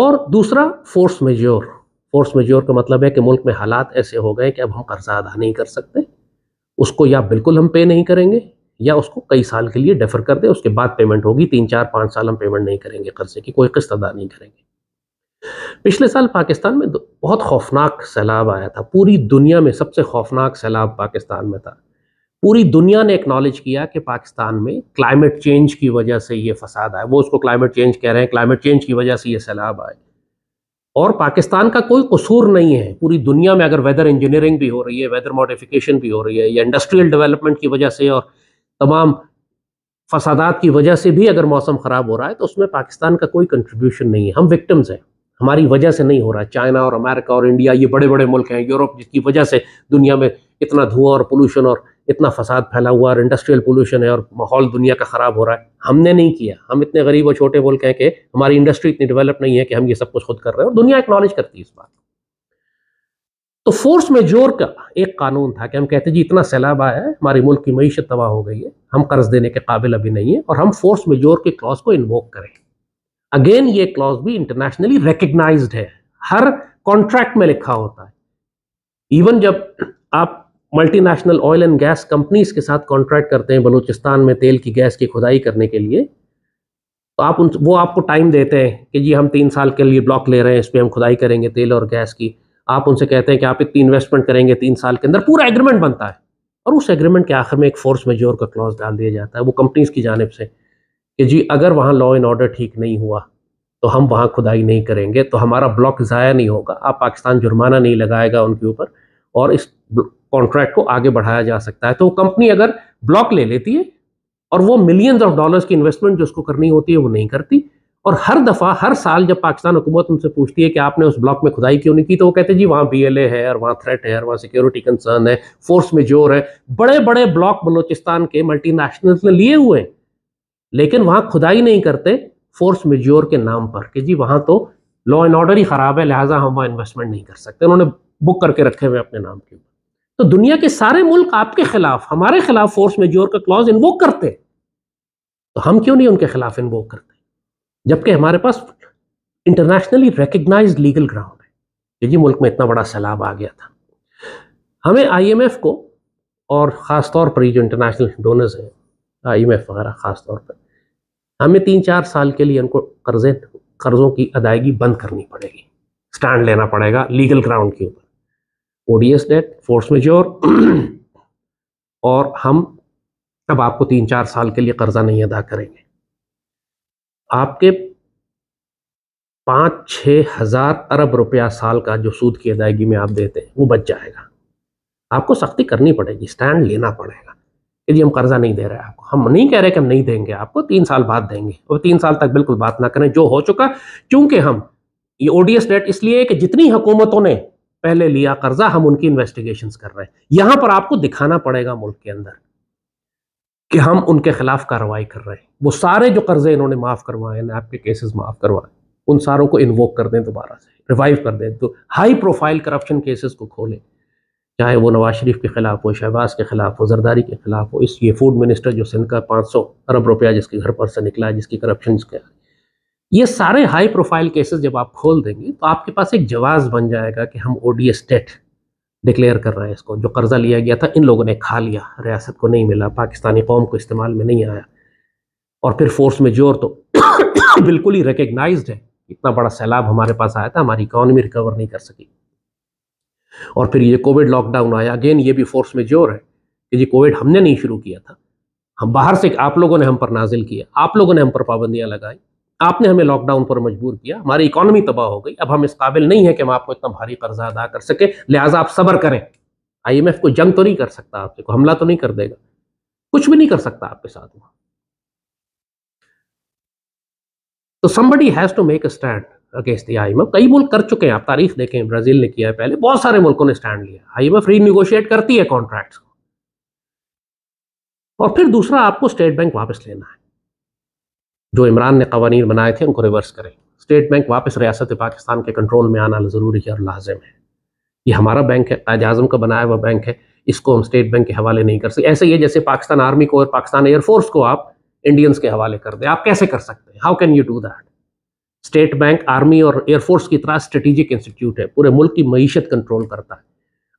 और दूसरा फोर्स मेजोर फोर्स मेजोर का मतलब है कि मुल्क में हालात ऐसे हो गए कि अब हम कर्जा अदा नहीं कर सकते उसको या बिल्कुल हम पे नहीं करेंगे या उसको कई साल के लिए डेफर कर दे उसके बाद पेमेंट होगी तीन चार पाँच साल हम पेमेंट नहीं करेंगे कर्जे की कोई किस्त अदा नहीं करेंगे पिछले साल पाकिस्तान में बहुत खौफनाक सैलाब आया था पूरी दुनिया में सबसे खौफनाक सैलाब पाकिस्तान में था पूरी दुनिया ने एक्नॉलेज किया कि पाकिस्तान में क्लाइमेट चेंज की वजह से ये फसाद आया वो उसको क्लाइमेट चेंज कह रहे हैं क्लाइमेट चेंज की वजह से ये सैलाब आए और पाकिस्तान का कोई कसूर नहीं है पूरी दुनिया में अगर वेदर इंजीनियरिंग भी हो रही है वेदर मॉडिफिकेशन भी हो रही है या इंडस्ट्रियल डेवलपमेंट की वजह से और तमाम फसादात की वजह से भी अगर मौसम ख़राब हो रहा है तो उसमें पाकिस्तान का कोई कंट्रीब्यूशन नहीं है हम विक्टम्स हैं हमारी वजह से नहीं हो रहा है चाइना और अमेरिका और इंडिया ये बड़े बड़े मुल्क हैं यूरोप जिसकी वजह से दुनिया में इतना धुआं और पोल्यूशन और इतना फसाद फैला हुआ और इंडस्ट्रियल पोल्यूशन है और माहौल दुनिया का ख़राब हो रहा है हमने नहीं किया हम इतने गरीब और छोटे मुल्क हैं कि हमारी इंडस्ट्री इतनी डेवलप नहीं है कि हम ये सब कुछ खुद कर रहे हैं और दुनिया एक्नॉलेज करती है इस बात तो फोर्स मेजोर का एक कानून था कि हम कहते जी इतना सैलाब आया है हमारे मुल्क की मीशत तबाह हो गई है हम कर्ज देने के काबिल अभी नहीं है और हम फोर्स मेजोर के क्लॉज को इन्वोक करें अगेन ये क्लॉज भी इंटरनेशनली रिकग्नाइज है हर कॉन्ट्रैक्ट में लिखा होता है इवन जब आप multinational oil and gas companies के साथ कॉन्ट्रैक्ट करते हैं बलूचिस्तान में तेल की गैस की खुदाई करने के लिए तो आप उन वो आपको टाइम देते हैं कि जी हम तीन साल के लिए ब्लॉक ले रहे हैं इस पर हम खुदाई करेंगे तेल और गैस की आप उनसे कहते हैं कि आप इतनी इन्वेस्टमेंट करेंगे तीन साल के अंदर पूरा एग्रीमेंट बनता है और उस एग्रीमेंट के आखिर में एक फोर्स मेजोर का क्लॉज डाल दिया जाता है वो कंपनीज की जानब से कि जी अगर वहाँ लॉ एंड ऑर्डर ठीक नहीं हुआ तो हम वहाँ खुदाई नहीं करेंगे तो हमारा ब्लॉक ज़ाया नहीं होगा आप पाकिस्तान जुर्माना नहीं लगाएगा उनके ऊपर और इस कॉन्ट्रैक्ट को आगे बढ़ाया जा सकता है तो कंपनी अगर ब्लॉक ले लेती है और वो मिलियंस ऑफ डॉलर्स की इन्वेस्टमेंट जो उसको करनी होती है वो नहीं करती और हर दफ़ा हर साल जब पाकिस्तान हुकूमत उनसे पूछती है कि आपने उस ब्लॉक में खुदाई क्यों नहीं की तो वो कहते हैं जी वहाँ बी एल ए है और वहाँ थ्रेट है और वहाँ सिक्योरिटी कंसर्न है फोर्स मेजोर है बड़े बड़े ब्लॉक बलोचिस्तान के मल्टी नेशनल ने लिए हुए हैं लेकिन वहाँ खुदाई नहीं करते फोर्स मेजोर के नाम पर कि जी वहाँ तो लॉ एंड ऑर्डर ही ख़राब है लिहाजा हम वहाँ इन्वेस्टमेंट नहीं कर सकते उन्होंने बुक करके रखे हुए अपने नाम के ऊपर तो दुनिया के सारे मुल्क आपके खिलाफ हमारे खिलाफ फोर्स मेजोर का क्लॉज इन्वोक करते तो हम क्यों नहीं उनके खिलाफ इन्वोक करते जबकि हमारे पास इंटरनेशनली रिकग्नाइज लीगल ग्राउंड है कि जी मुल्क में इतना बड़ा सैलाब आ गया था हमें आईएमएफ को और ख़ास तौर पर ये जो इंटरनेशनल डोनर्स हैं आईएमएफ वगैरह ख़ास तौर पर हमें तीन चार साल के लिए उनको कर्जे कर्ज़ों की अदायगी बंद करनी पड़ेगी स्टैंड लेना पड़ेगा लीगल ग्राउंड के ऊपर एस डेट फोर्स मेजोर और हम अब आपको तीन चार साल के लिए कर्जा नहीं अदा करेंगे आपके पाँच छः हज़ार अरब रुपया साल का जो सूद की अदायगी में आप देते हैं वो बच जाएगा आपको सख्ती करनी पड़ेगी स्टैंड लेना पड़ेगा कि जी हम कर्जा नहीं दे रहे आपको हम नहीं कह रहे कि हम नहीं देंगे आपको तीन साल बाद देंगे और तीन साल तक बिल्कुल बात ना करें जो हो चुका क्योंकि हम ये ओडीएस डेट इसलिए कि जितनी हुकूमतों ने पहले लिया कर्जा हम उनकी इन्वेस्टिगेशन कर रहे हैं यहाँ पर आपको दिखाना पड़ेगा मुल्क के अंदर कि हम उनके खिलाफ कार्रवाई कर रहे हैं वो सारे जो कर्जे इन्होंने माफ़ करवाए हैं आपके केसेस माफ़ करवाए उन सारों को इन्वोक कर दें दोबारा से रिवाइव कर दें तो हाई प्रोफाइल करप्शन केसेस को खोलें चाहे वो नवाज शरीफ के खिलाफ हो शहबाज के खिलाफ हो जरदारी के खिलाफ हो इस ये फूड मिनिस्टर जो सिंध का पाँच सौ अरब रुपया जिसके घर पर से निकला है जिसकी करप्शन के ये सारे हाई प्रोफाइल केसेस जब आप खोल देंगे तो आपके पास एक जवाब बन जाएगा कि हम ओ डी एस डिक्लेयर कर रहा है इसको जो कर्ज़ा लिया गया था इन लोगों ने खा लिया रियासत को नहीं मिला पाकिस्तानी कौम को इस्तेमाल में नहीं आया और फिर फोर्स में जोर तो बिल्कुल ही रिकग्नाइज है इतना बड़ा सैलाब हमारे पास आया था हमारी इकॉनमी रिकवर नहीं कर सकी और फिर ये कोविड लॉकडाउन आया अगेन ये भी फोर्स में जोर है कि जी कोविड हमने नहीं शुरू किया था हम बाहर से आप लोगों ने हम पर नाजिल किया आप लोगों ने हम पर पाबंदियाँ लगाई आपने हमें लॉकडाउन पर मजबूर किया हमारी इकोनॉमी तबाह हो गई अब हम इस काबिल नहीं है कि हम आपको इतना भारी कर्जा अदा कर सके लिहाजा आप सब्र करें आईएमएफ को जंग तो नहीं कर सकता आपसे को हमला तो नहीं कर देगा कुछ भी नहीं कर सकता आपके साथ वहां तो somebody has to make a stand against the I कई मुल्क कर चुके हैं आप तारीख देखें ब्राजील ने किया है पहले बहुत सारे मुल्कों ने स्टैंड लिया आई एम रीनिगोशिएट करती है कॉन्ट्रैक्ट और फिर दूसरा आपको स्टेट बैंक वापस लेना है जो इमरान ने कवानीन बनाए थे उनको रिवर्स करें स्टेट बैंक वापस रियासत पाकिस्तान के कंट्रोल में आना ज़रूरी है और लाजम है ये हमारा बैंक है कायद आजम का बनाया हुआ बैंक है इसको हम स्टेट बैंक के हवाले नहीं कर सकते ऐसे ही है जैसे पाकिस्तान आर्मी को और पाकिस्तान एयरफोर्स को आप इंडियंस के हवाले कर दें आप कैसे कर सकते हैं how can you do that state bank army और एयरफोर्स की तरह स्ट्रेटेजिक इंस्टीट्यूट है पूरे मुल्क की मीशत कंट्रोल करता है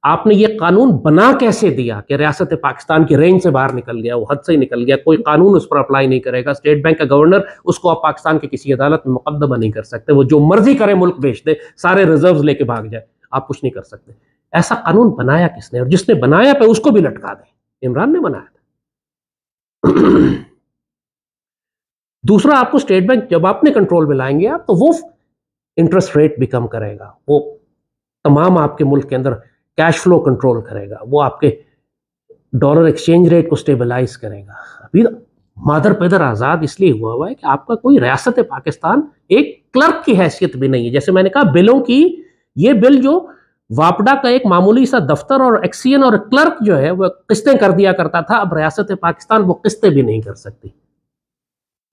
आपने ये कानून बना कैसे दिया कि रियासत पाकिस्तान की रेंज से बाहर निकल गया वो हद से ही निकल गया कोई कानून उस पर अप्लाई नहीं करेगा स्टेट बैंक का गवर्नर उसको आप पाकिस्तान की किसी अदालत में मुकदमा नहीं कर सकते वो जो मर्जी करे मुल्क बेच दे सारे रिजर्व लेके भाग जाए आप कुछ नहीं कर सकते ऐसा कानून बनाया किसने और जिसने बनाया पे उसको भी लटका दे इमरान ने बनाया था दूसरा आपको स्टेट बैंक जब आपने कंट्रोल में लाएंगे आप तो वो इंटरेस्ट रेट भी कम करेगा वो तमाम आपके मुल्क के अंदर कैश फ्लो कंट्रोल करेगा वो आपके डॉलर एक्सचेंज रेट को स्टेबलाइज करेगा अभी मादर पैदर आज़ाद इसलिए हुआ हुआ है कि आपका कोई रियासत पाकिस्तान एक क्लर्क की हैसियत भी नहीं है जैसे मैंने कहा बिलों की ये बिल जो वापडा का एक मामूली सा दफ्तर और एक्सियन और क्लर्क जो है वह किस्तें कर दिया करता था अब रियासत पाकिस्तान वो किस्तें भी नहीं कर सकती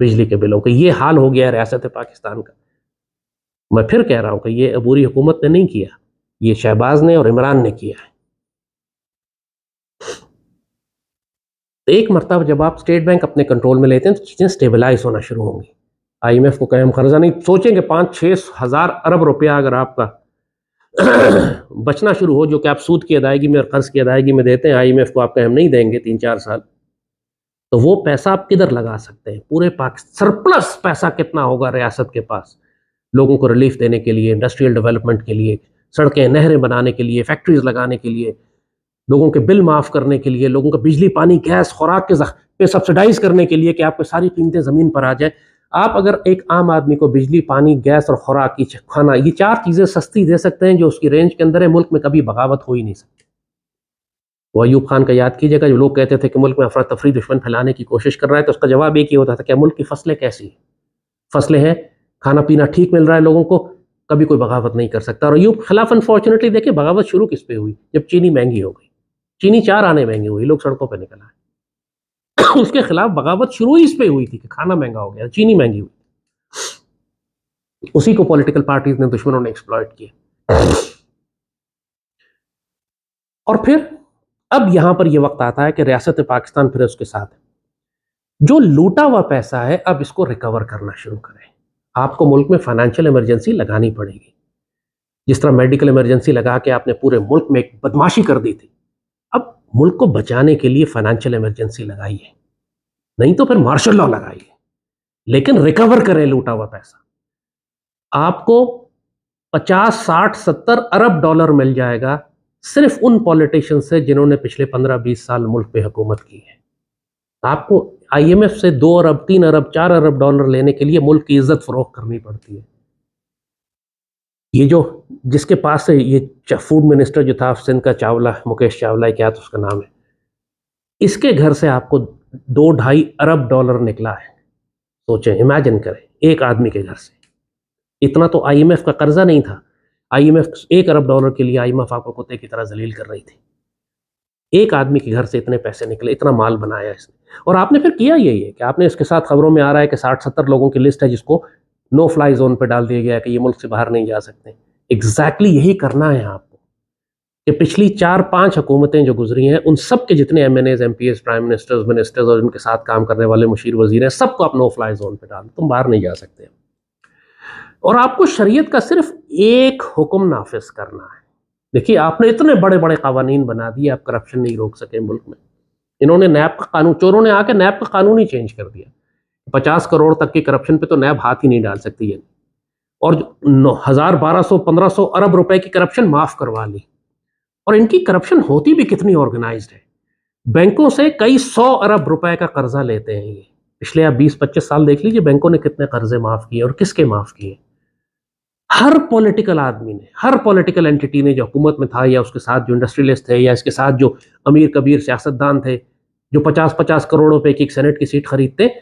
बिजली के बिलों का ये हाल हो गया है रियासत पाकिस्तान का मैं फिर कह रहा हूँ कि ये अबूरी हुकूमत ने नहीं किया ये शहबाज ने और इमरान ने किया है तो एक मरतब जब आप स्टेट बैंक अपने कंट्रोल में लेते हैं तो चीज़ें स्टेबलाइज होना शुरू होंगी आईएमएफ को कहम खर्जा कर्जा नहीं सोचेंगे पाँच छः हज़ार अरब रुपया अगर आपका बचना शुरू हो जो कि आप सूद की अदायगी में और कर्ज की अदायगी में देते हैं आईएमएफ को आप कहम नहीं देंगे तीन चार साल तो वो पैसा आप किधर लगा सकते हैं पूरे पाकिस्तान सरप्लस पैसा कितना होगा रियासत के पास लोगों को रिलीफ देने के लिए इंडस्ट्रियल डेवलपमेंट के लिए सड़कें नहरें बनाने के लिए फैक्ट्रीज लगाने के लिए लोगों के बिल माफ़ करने के लिए लोगों का बिजली पानी गैस खुराक के पे सब्सिडाइज करने के लिए कि आपको सारी कीमतें ज़मीन पर आ जाए आप अगर एक आम आदमी को बिजली पानी गैस और खुराक की खाना ये चार चीज़ें सस्ती दे सकते हैं जो उसकी रेंज के अंदर है मुल्क में कभी बगावत हो ही नहीं सकती वो अयूब खान का याद कीजिएगा जो लोग कहते थे कि मुल्क में अफरा तफरी दुश्मन फैलाने की कोशिश कर रहा है तो उसका जवाब एक ही होता था कि मुल्क की फसलें कैसी हैं फसलें हैं खाना पीना ठीक मिल रहा है लोगों को कभी कोई बगावत नहीं कर सकता और यूं खिलाफ अनफॉर्चुनेटली देखिए बगावत शुरू किस पे हुई जब चीनी महंगी हो गई चीनी चार आने महंगी हुई लोग सड़कों पर निकल आए उसके खिलाफ बगावत शुरू ही इस पे हुई थी कि खाना महंगा हो गया चीनी महंगी हुई उसी को पॉलिटिकल पार्टीज ने दुश्मनों ने एक्सप्लॉयट किया और फिर अब यहां पर यह वक्त आता है कि रियासत पाकिस्तान फिर उसके साथ जो लूटा हुआ पैसा है अब इसको रिकवर करना शुरू करें आपको मुल्क में फाइनेंशियल इमरजेंसी लगानी पड़ेगी जिस तरह मेडिकल इमरजेंसी लगा के आपने पूरे मुल्क में एक बदमाशी कर दी थी अब मुल्क को बचाने के लिए फाइनेंशियल इमरजेंसी लगाई है नहीं तो फिर मार्शल लॉ लगाई है लेकिन रिकवर करें लूटा हुआ पैसा आपको 50, 60, 70 अरब डॉलर मिल जाएगा सिर्फ उन पॉलिटिशियंस से जिन्होंने पिछले 15-20 साल मुल्क पे हुकूमत की है आपको आईएमएफ से दो अरब तीन अरब चार अरब डॉलर लेने के लिए मुल्क की इज्जत फरोख करनी पड़ती है ये जो जिसके पास से ये फूड मिनिस्टर जो था सिंध का चावला मुकेश चावला है क्या तो उसका नाम है इसके घर से आपको दो ढाई अरब डॉलर निकला है सोचें इमेजिन करें एक आदमी के घर से इतना तो आईएमएफ का कर्जा नहीं था आईएमएफ एक अरब डॉलर के लिए आईएमएफ आपको कुत्ते की तरह जलील कर रही थी एक आदमी के घर से इतने पैसे निकले इतना माल बनाया इसने और आपने फिर किया यही है कि आपने इसके साथ खबरों में आ रहा है कि साठ सत्तर लोगों की लिस्ट है जिसको नो फ्लाई जोन पर डाल दिया गया है कि ये मुल्क से बाहर नहीं जा सकते एग्जैक्टली exactly यही करना है आपको कि पिछली चार पांच हुकूमतें जो गुजरी हैं उन सब के जितने MNAs MPs prime ministers ministers और उनके साथ काम करने वाले मुशीर वजीर हैं सबको आप नो फ्लाई जोन पर डाल तुम बाहर नहीं जा सकते और आपको शरीयत का सिर्फ एक हुक्म नाफिज करना है देखिए आपने इतने बड़े बड़े कवानीन बना दिए आप करप्शन नहीं रोक सके मुल्क में इन्होंने नैब का कानून चोरों ने आके नैब का कानून ही चेंज कर दिया पचास करोड़ तक के करप्शन पे तो नैब हाथ ही नहीं डाल सकती है और हजार बारह सौ पंद्रह सौ अरब रुपए की करप्शन माफ करवा ली और इनकी करप्शन होती भी कितनी ऑर्गेनाइज है बैंकों से कई सौ अरब रुपए का कर्जा लेते हैं ये पिछले आप बीस पच्चीस साल देख लीजिए बैंकों ने कितने कर्जे माफ किए और किसके माफ किए हर पॉलिटिकल आदमी ने हर पॉलिटिकल एंटिटी ने जो हुकूमत में था या उसके साथ जो इंडस्ट्रियलिस्ट थे या इसके साथ जो अमीर कबीर सियासतदान थे जो पचास पचास करोड़ रुपए की एक सेनेट की सीट खरीदते हैं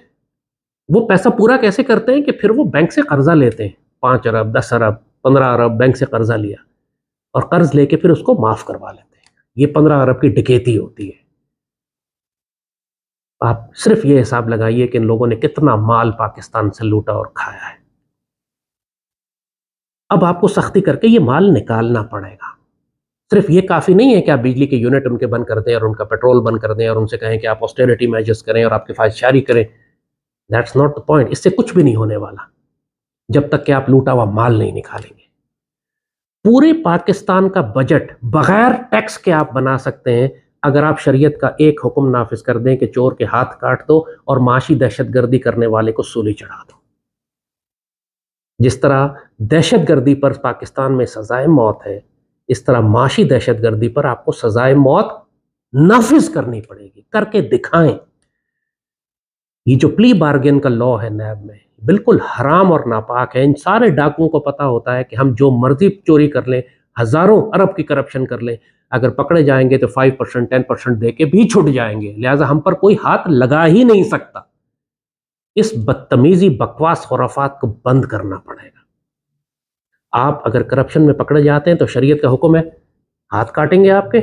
वो पैसा पूरा कैसे करते हैं कि फिर वो बैंक से कर्जा लेते हैं पाँच अरब दस अरब पंद्रह अरब बैंक से कर्जा लिया और कर्ज लेके फिर उसको माफ करवा लेते हैं ये पंद्रह अरब की डिकेती होती है आप सिर्फ ये हिसाब लगाइए कि इन लोगों ने कितना माल पाकिस्तान से लूटा और खाया है अब आपको सख्ती करके ये माल निकालना पड़ेगा सिर्फ ये काफ़ी नहीं है कि आप बिजली के यूनिट उनके बंद कर दें और उनका पेट्रोल बंद कर दें और उनसे कहें कि आप ऑस्टेरिटी मेजर्स करें और आपकी किफायतशारी करें दैट्स नॉट द पॉइंट इससे कुछ भी नहीं होने वाला जब तक कि आप लूटा हुआ माल नहीं निकालेंगे पूरे पाकिस्तान का बजट बगैर टैक्स के आप बना सकते हैं अगर आप शरीयत का एक हुक्म नाफिज कर दें कि चोर के हाथ काट दो और माशी दहशतगर्दी करने वाले को सूली चढ़ा दो जिस तरह दहशतगर्दी पर पाकिस्तान में सजाए मौत है इस तरह माशी दहशतगर्दी पर आपको सजाए मौत नाफिज करनी पड़ेगी करके दिखाएं ये जो प्ली बार्गेन का लॉ है नैब में बिल्कुल हराम और नापाक है इन सारे डाकुओं को पता होता है कि हम जो मर्जी चोरी कर लें हजारों अरब की करप्शन कर लें अगर पकड़े जाएंगे तो फाइव परसेंट टेन परसेंट दे के भी छुट जाएंगे लिहाजा हम पर कोई हाथ लगा ही नहीं सकता इस बदतमीजी बकवास खुराफात को बंद करना पड़ेगा आप अगर करप्शन में पकड़े जाते हैं तो शरीयत का हुक्म है हाथ काटेंगे आपके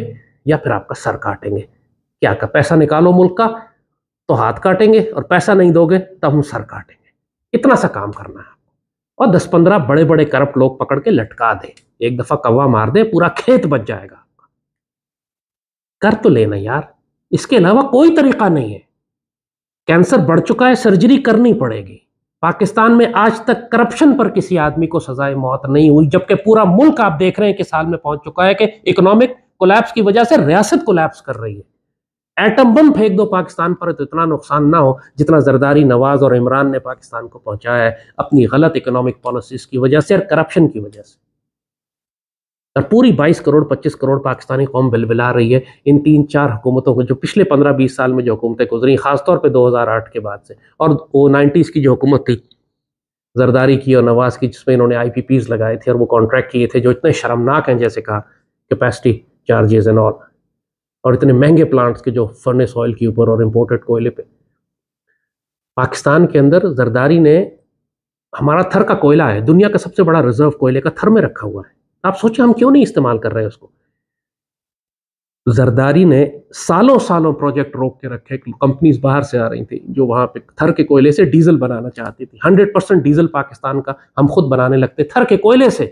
या फिर आपका सर काटेंगे क्या का पैसा निकालो मुल्क का तो हाथ काटेंगे और पैसा नहीं दोगे तब हम सर काटेंगे इतना सा काम करना है आपको और दस पंद्रह बड़े बड़े करप्ट लोग पकड़ के लटका दे एक दफ़ा कौवा मार दे पूरा खेत बच जाएगा आपका कर तो लेना यार इसके अलावा कोई तरीका नहीं है कैंसर बढ़ चुका है सर्जरी करनी पड़ेगी पाकिस्तान में आज तक करप्शन पर किसी आदमी को सजाए मौत नहीं हुई जबकि पूरा मुल्क आप देख रहे हैं कि साल में पहुंच चुका है कि इकोनॉमिक कोलैप्स की वजह से रियासत कोलैप्स कर रही है एटम बम फेंक दो पाकिस्तान पर तो इतना नुकसान ना हो जितना जरदारी नवाज और इमरान ने पाकिस्तान को पहुंचाया है अपनी गलत इकोनॉमिक पॉलिसीज की वजह से और करप्शन की वजह से और पूरी 22 करोड़ 25 करोड़ पाकिस्तानी कौम बिलबिला रही है इन तीन चार हुकूमतों को जो पिछले 15-20 साल में जो हुकूमतें गुजरी खासतौर पे 2008 के बाद से और वो नाइन्टीज़ की जो हुकूमत थी जरदारी की और नवाज़ की जिसमें इन्होंने आई पी लगाए थे और वो कॉन्ट्रैक्ट किए थे जो इतने शर्मनाक हैं जैसे कहा कैपेसिटी चार्जेज एंड ऑल और इतने महंगे प्लांट्स के जो फर्नेस ऑयल के ऊपर और इम्पोर्टेड कोयले पर पाकिस्तान के अंदर जरदारी ने हमारा थर का कोयला है दुनिया का सबसे बड़ा रिजर्व कोयले का थर में रखा हुआ है आप सोचो हम क्यों नहीं इस्तेमाल कर रहे उसको जरदारी ने सालों सालों प्रोजेक्ट रोक के रखे कंपनीज बाहर से आ रही थी जो वहां पे थर के कोयले से डीजल बनाना चाहती थी हंड्रेड परसेंट डीजल पाकिस्तान का हम खुद बनाने लगते थर के कोयले से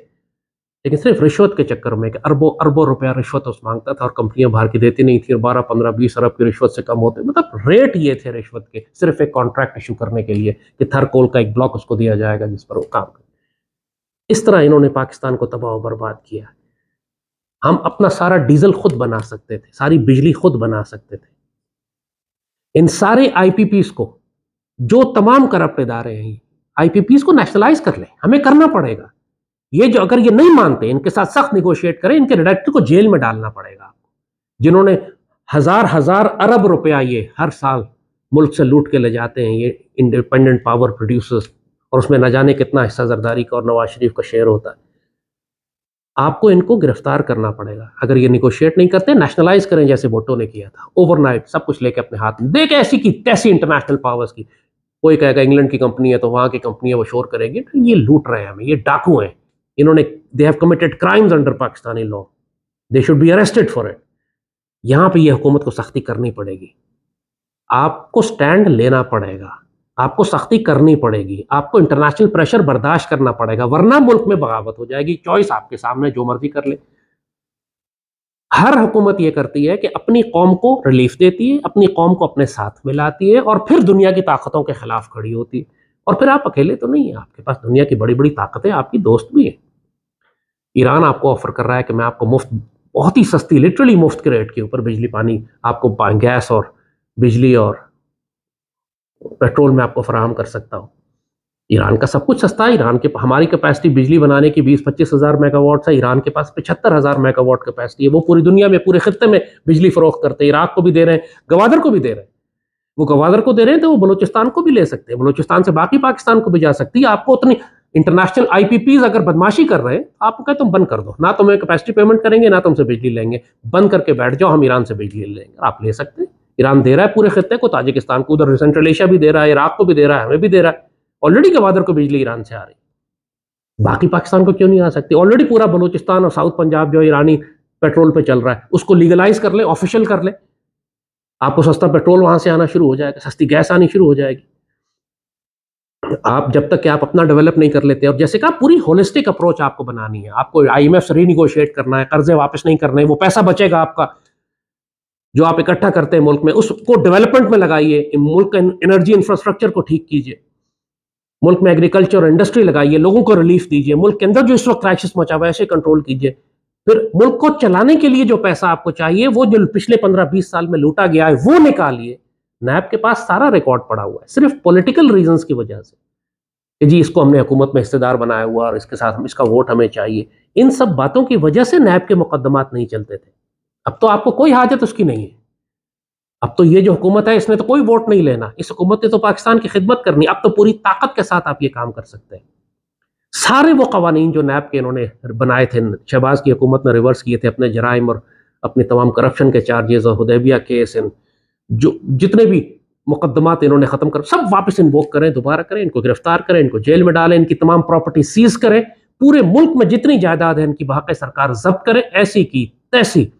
लेकिन सिर्फ रिश्वत के चक्कर में अरबों अरबों रुपया रिश्वत उस मांगता था और कंपनियां बाहर की देती नहीं थी और बारह पंद्रह बीस अरब की रिश्वत से कम होते मतलब रेट ये थे रिश्वत के सिर्फ एक कॉन्ट्रैक्ट इशू करने के लिए कि थर कोल का एक ब्लॉक उसको दिया जाएगा जिस पर वो काम करे इस तरह इन्होंने पाकिस्तान को तबाह बर्बाद किया हम अपना सारा डीजल खुद बना सकते थे सारी बिजली खुद बना सकते थे इन सारे आईपीपीस को जो तमाम करप्ट इदारे हैं आईपीपीस को नेशनलाइज कर लें हमें करना पड़ेगा ये जो अगर ये नहीं मानते इनके साथ सख्त निगोशिएट करें इनके डायरेक्टर को जेल में डालना पड़ेगा आपको जिन्होंने हजार हजार अरब रुपया ये हर साल मुल्क से लूट के ले जाते हैं ये इंडिपेंडेंट पावर प्रोड्यूसर्स और उसमें ना जाने कितना हिस्सा जरदारी का और नवाज शरीफ का शेयर होता है आपको इनको गिरफ्तार करना पड़ेगा अगर ये निगोशिएट नहीं करते नेशनलाइज करें जैसे भुट्टो ने किया था ओवरनाइट सब कुछ लेके अपने हाथ में देख ऐसी की तैसी इंटरनेशनल पावर्स की कोई कहेगा इंग्लैंड की कंपनी है तो वहां की कंपनी है वो शोर करेगी तो ये लूट रहे हैं हमें ये डाकू हैं इन्होंने they have committed crimes under Pakistani law they should be arrested for it यहाँ पर यह हुकूमत को सख्ती करनी पड़ेगी आपको स्टैंड लेना पड़ेगा आपको सख्ती करनी पड़ेगी आपको इंटरनेशनल प्रेशर बर्दाश्त करना पड़ेगा वरना मुल्क में बगावत हो जाएगी चॉइस आपके सामने जो मर्जी कर ले हर हुकूमत यह करती है कि अपनी कौम को रिलीफ देती है अपनी कौम को अपने साथ में लाती है और फिर दुनिया की ताकतों के खिलाफ खड़ी होती है और फिर आप अकेले तो नहीं है आपके पास दुनिया की बड़ी बड़ी ताकतें आपकी दोस्त भी हैं ईरान आपको ऑफर कर रहा है कि मैं आपको मुफ्त बहुत ही सस्ती लिटरली मुफ्त के रेट के ऊपर बिजली पानी आपको गैस और बिजली और पेट्रोल में आपको फराहम कर सकता हूँ ईरान का सब कुछ सस्ता है ईरान के हमारी कैपेसिटी बिजली बनाने की बीस पच्चीस हज़ार मेगावाट है ईरान के पास पचहत्तर हज़ार मेगावाट कैपेसिटी है वो पूरी दुनिया में पूरे खत्े में बिजली फ़रोख करते हैं इराक को भी दे रहे हैं गवादर को भी दे रहे हैं वो गवादर को दे रहे हैं तो वो बलोचिस्तान को भी ले सकते हैं बलोचिस्तान से बाकी पाकिस्तान को भी जा सकती है आपको उतनी इंटरनेशनल आई अगर बदमाशी कर रहे हैं तो आपको कहते तुम बंद कर दो ना तुम्हें कैपेसिटी पेमेंट करेंगे ना तुमसे तो बिजली लेंगे बंद करके बैठ जाओ हम ईरान से बिजली लेंगे आप ले सकते हैं ईरान दे रहा है पूरे खत्े को ताजिकिस्तान को उधर सेंट्रल एशिया भी दे रहा है इराक को भी दे रहा है हमें भी दे रहा है ऑलरेडी गवादर को बिजली ईरान से आ रही बाकी पाकिस्तान को क्यों नहीं आ सकती ऑलरेडी पूरा बलोचिस्तान और साउथ पंजाब जो ईरानी पेट्रोल पे चल रहा है उसको लीगलाइज कर ले ऑफिशियल कर ले आपको सस्ता पेट्रोल वहां से आना शुरू हो जाएगा सस्ती गैस आनी शुरू हो जाएगी आप जब तक कि आप अपना डेवलप नहीं कर लेते और जैसे कहा पूरी होलिस्टिक अप्रोच आपको बनानी है आपको आईएमएफ से रीनिगोशिएट करना है कर्जे वापस नहीं करने वो पैसा बचेगा आपका जो आप इकट्ठा करते हैं मुल्क में उसको डेवलपमेंट में लगाइए मुल्क का एनर्जी इंफ्रास्ट्रक्चर को ठीक कीजिए मुल्क में एग्रीकल्चर और इंडस्ट्री लगाइए लोगों को रिलीफ दीजिए मुल्क के अंदर जो इस वक्त क्राइसिस मचा हुआ है ऐसे कंट्रोल कीजिए फिर मुल्क को चलाने के लिए जो पैसा आपको चाहिए वो जो पिछले पंद्रह बीस साल में लूटा गया है वो निकालिए नैब के पास सारा रिकॉर्ड पड़ा हुआ है सिर्फ पॉलिटिकल रीजंस की वजह से कि जी इसको हमने हुकूमत में हिस्सेदार बनाया हुआ और इसके साथ हम इसका वोट हमें चाहिए इन सब बातों की वजह से नैब के मुकदमात नहीं चलते थे अब तो आपको कोई हाजत उसकी नहीं है अब तो ये जो हुकूमत है इसने तो कोई वोट नहीं लेना इस हुकूमत ने तो पाकिस्तान की खिदमत करनी अब तो पूरी ताकत के साथ आप ये काम कर सकते हैं सारे वो कवानीन जो नैब के इन्होंने बनाए थे शहबाज की हुकूमत ने रिवर्स किए थे अपने जराइम और अपने तमाम करप्शन के चार्जेज और हदैबिया केस इन जो जितने भी मुकदमात इन्होंने ख़त्म कर सब वापस इन्वोक करें दोबारा करें इनको गिरफ्तार करें इनको जेल में डालें इनकी तमाम प्रॉपर्टी सीज करें पूरे मुल्क में जितनी जायदाद है इनकी बहाक सरकार जब्त करें ऐसी की तैसी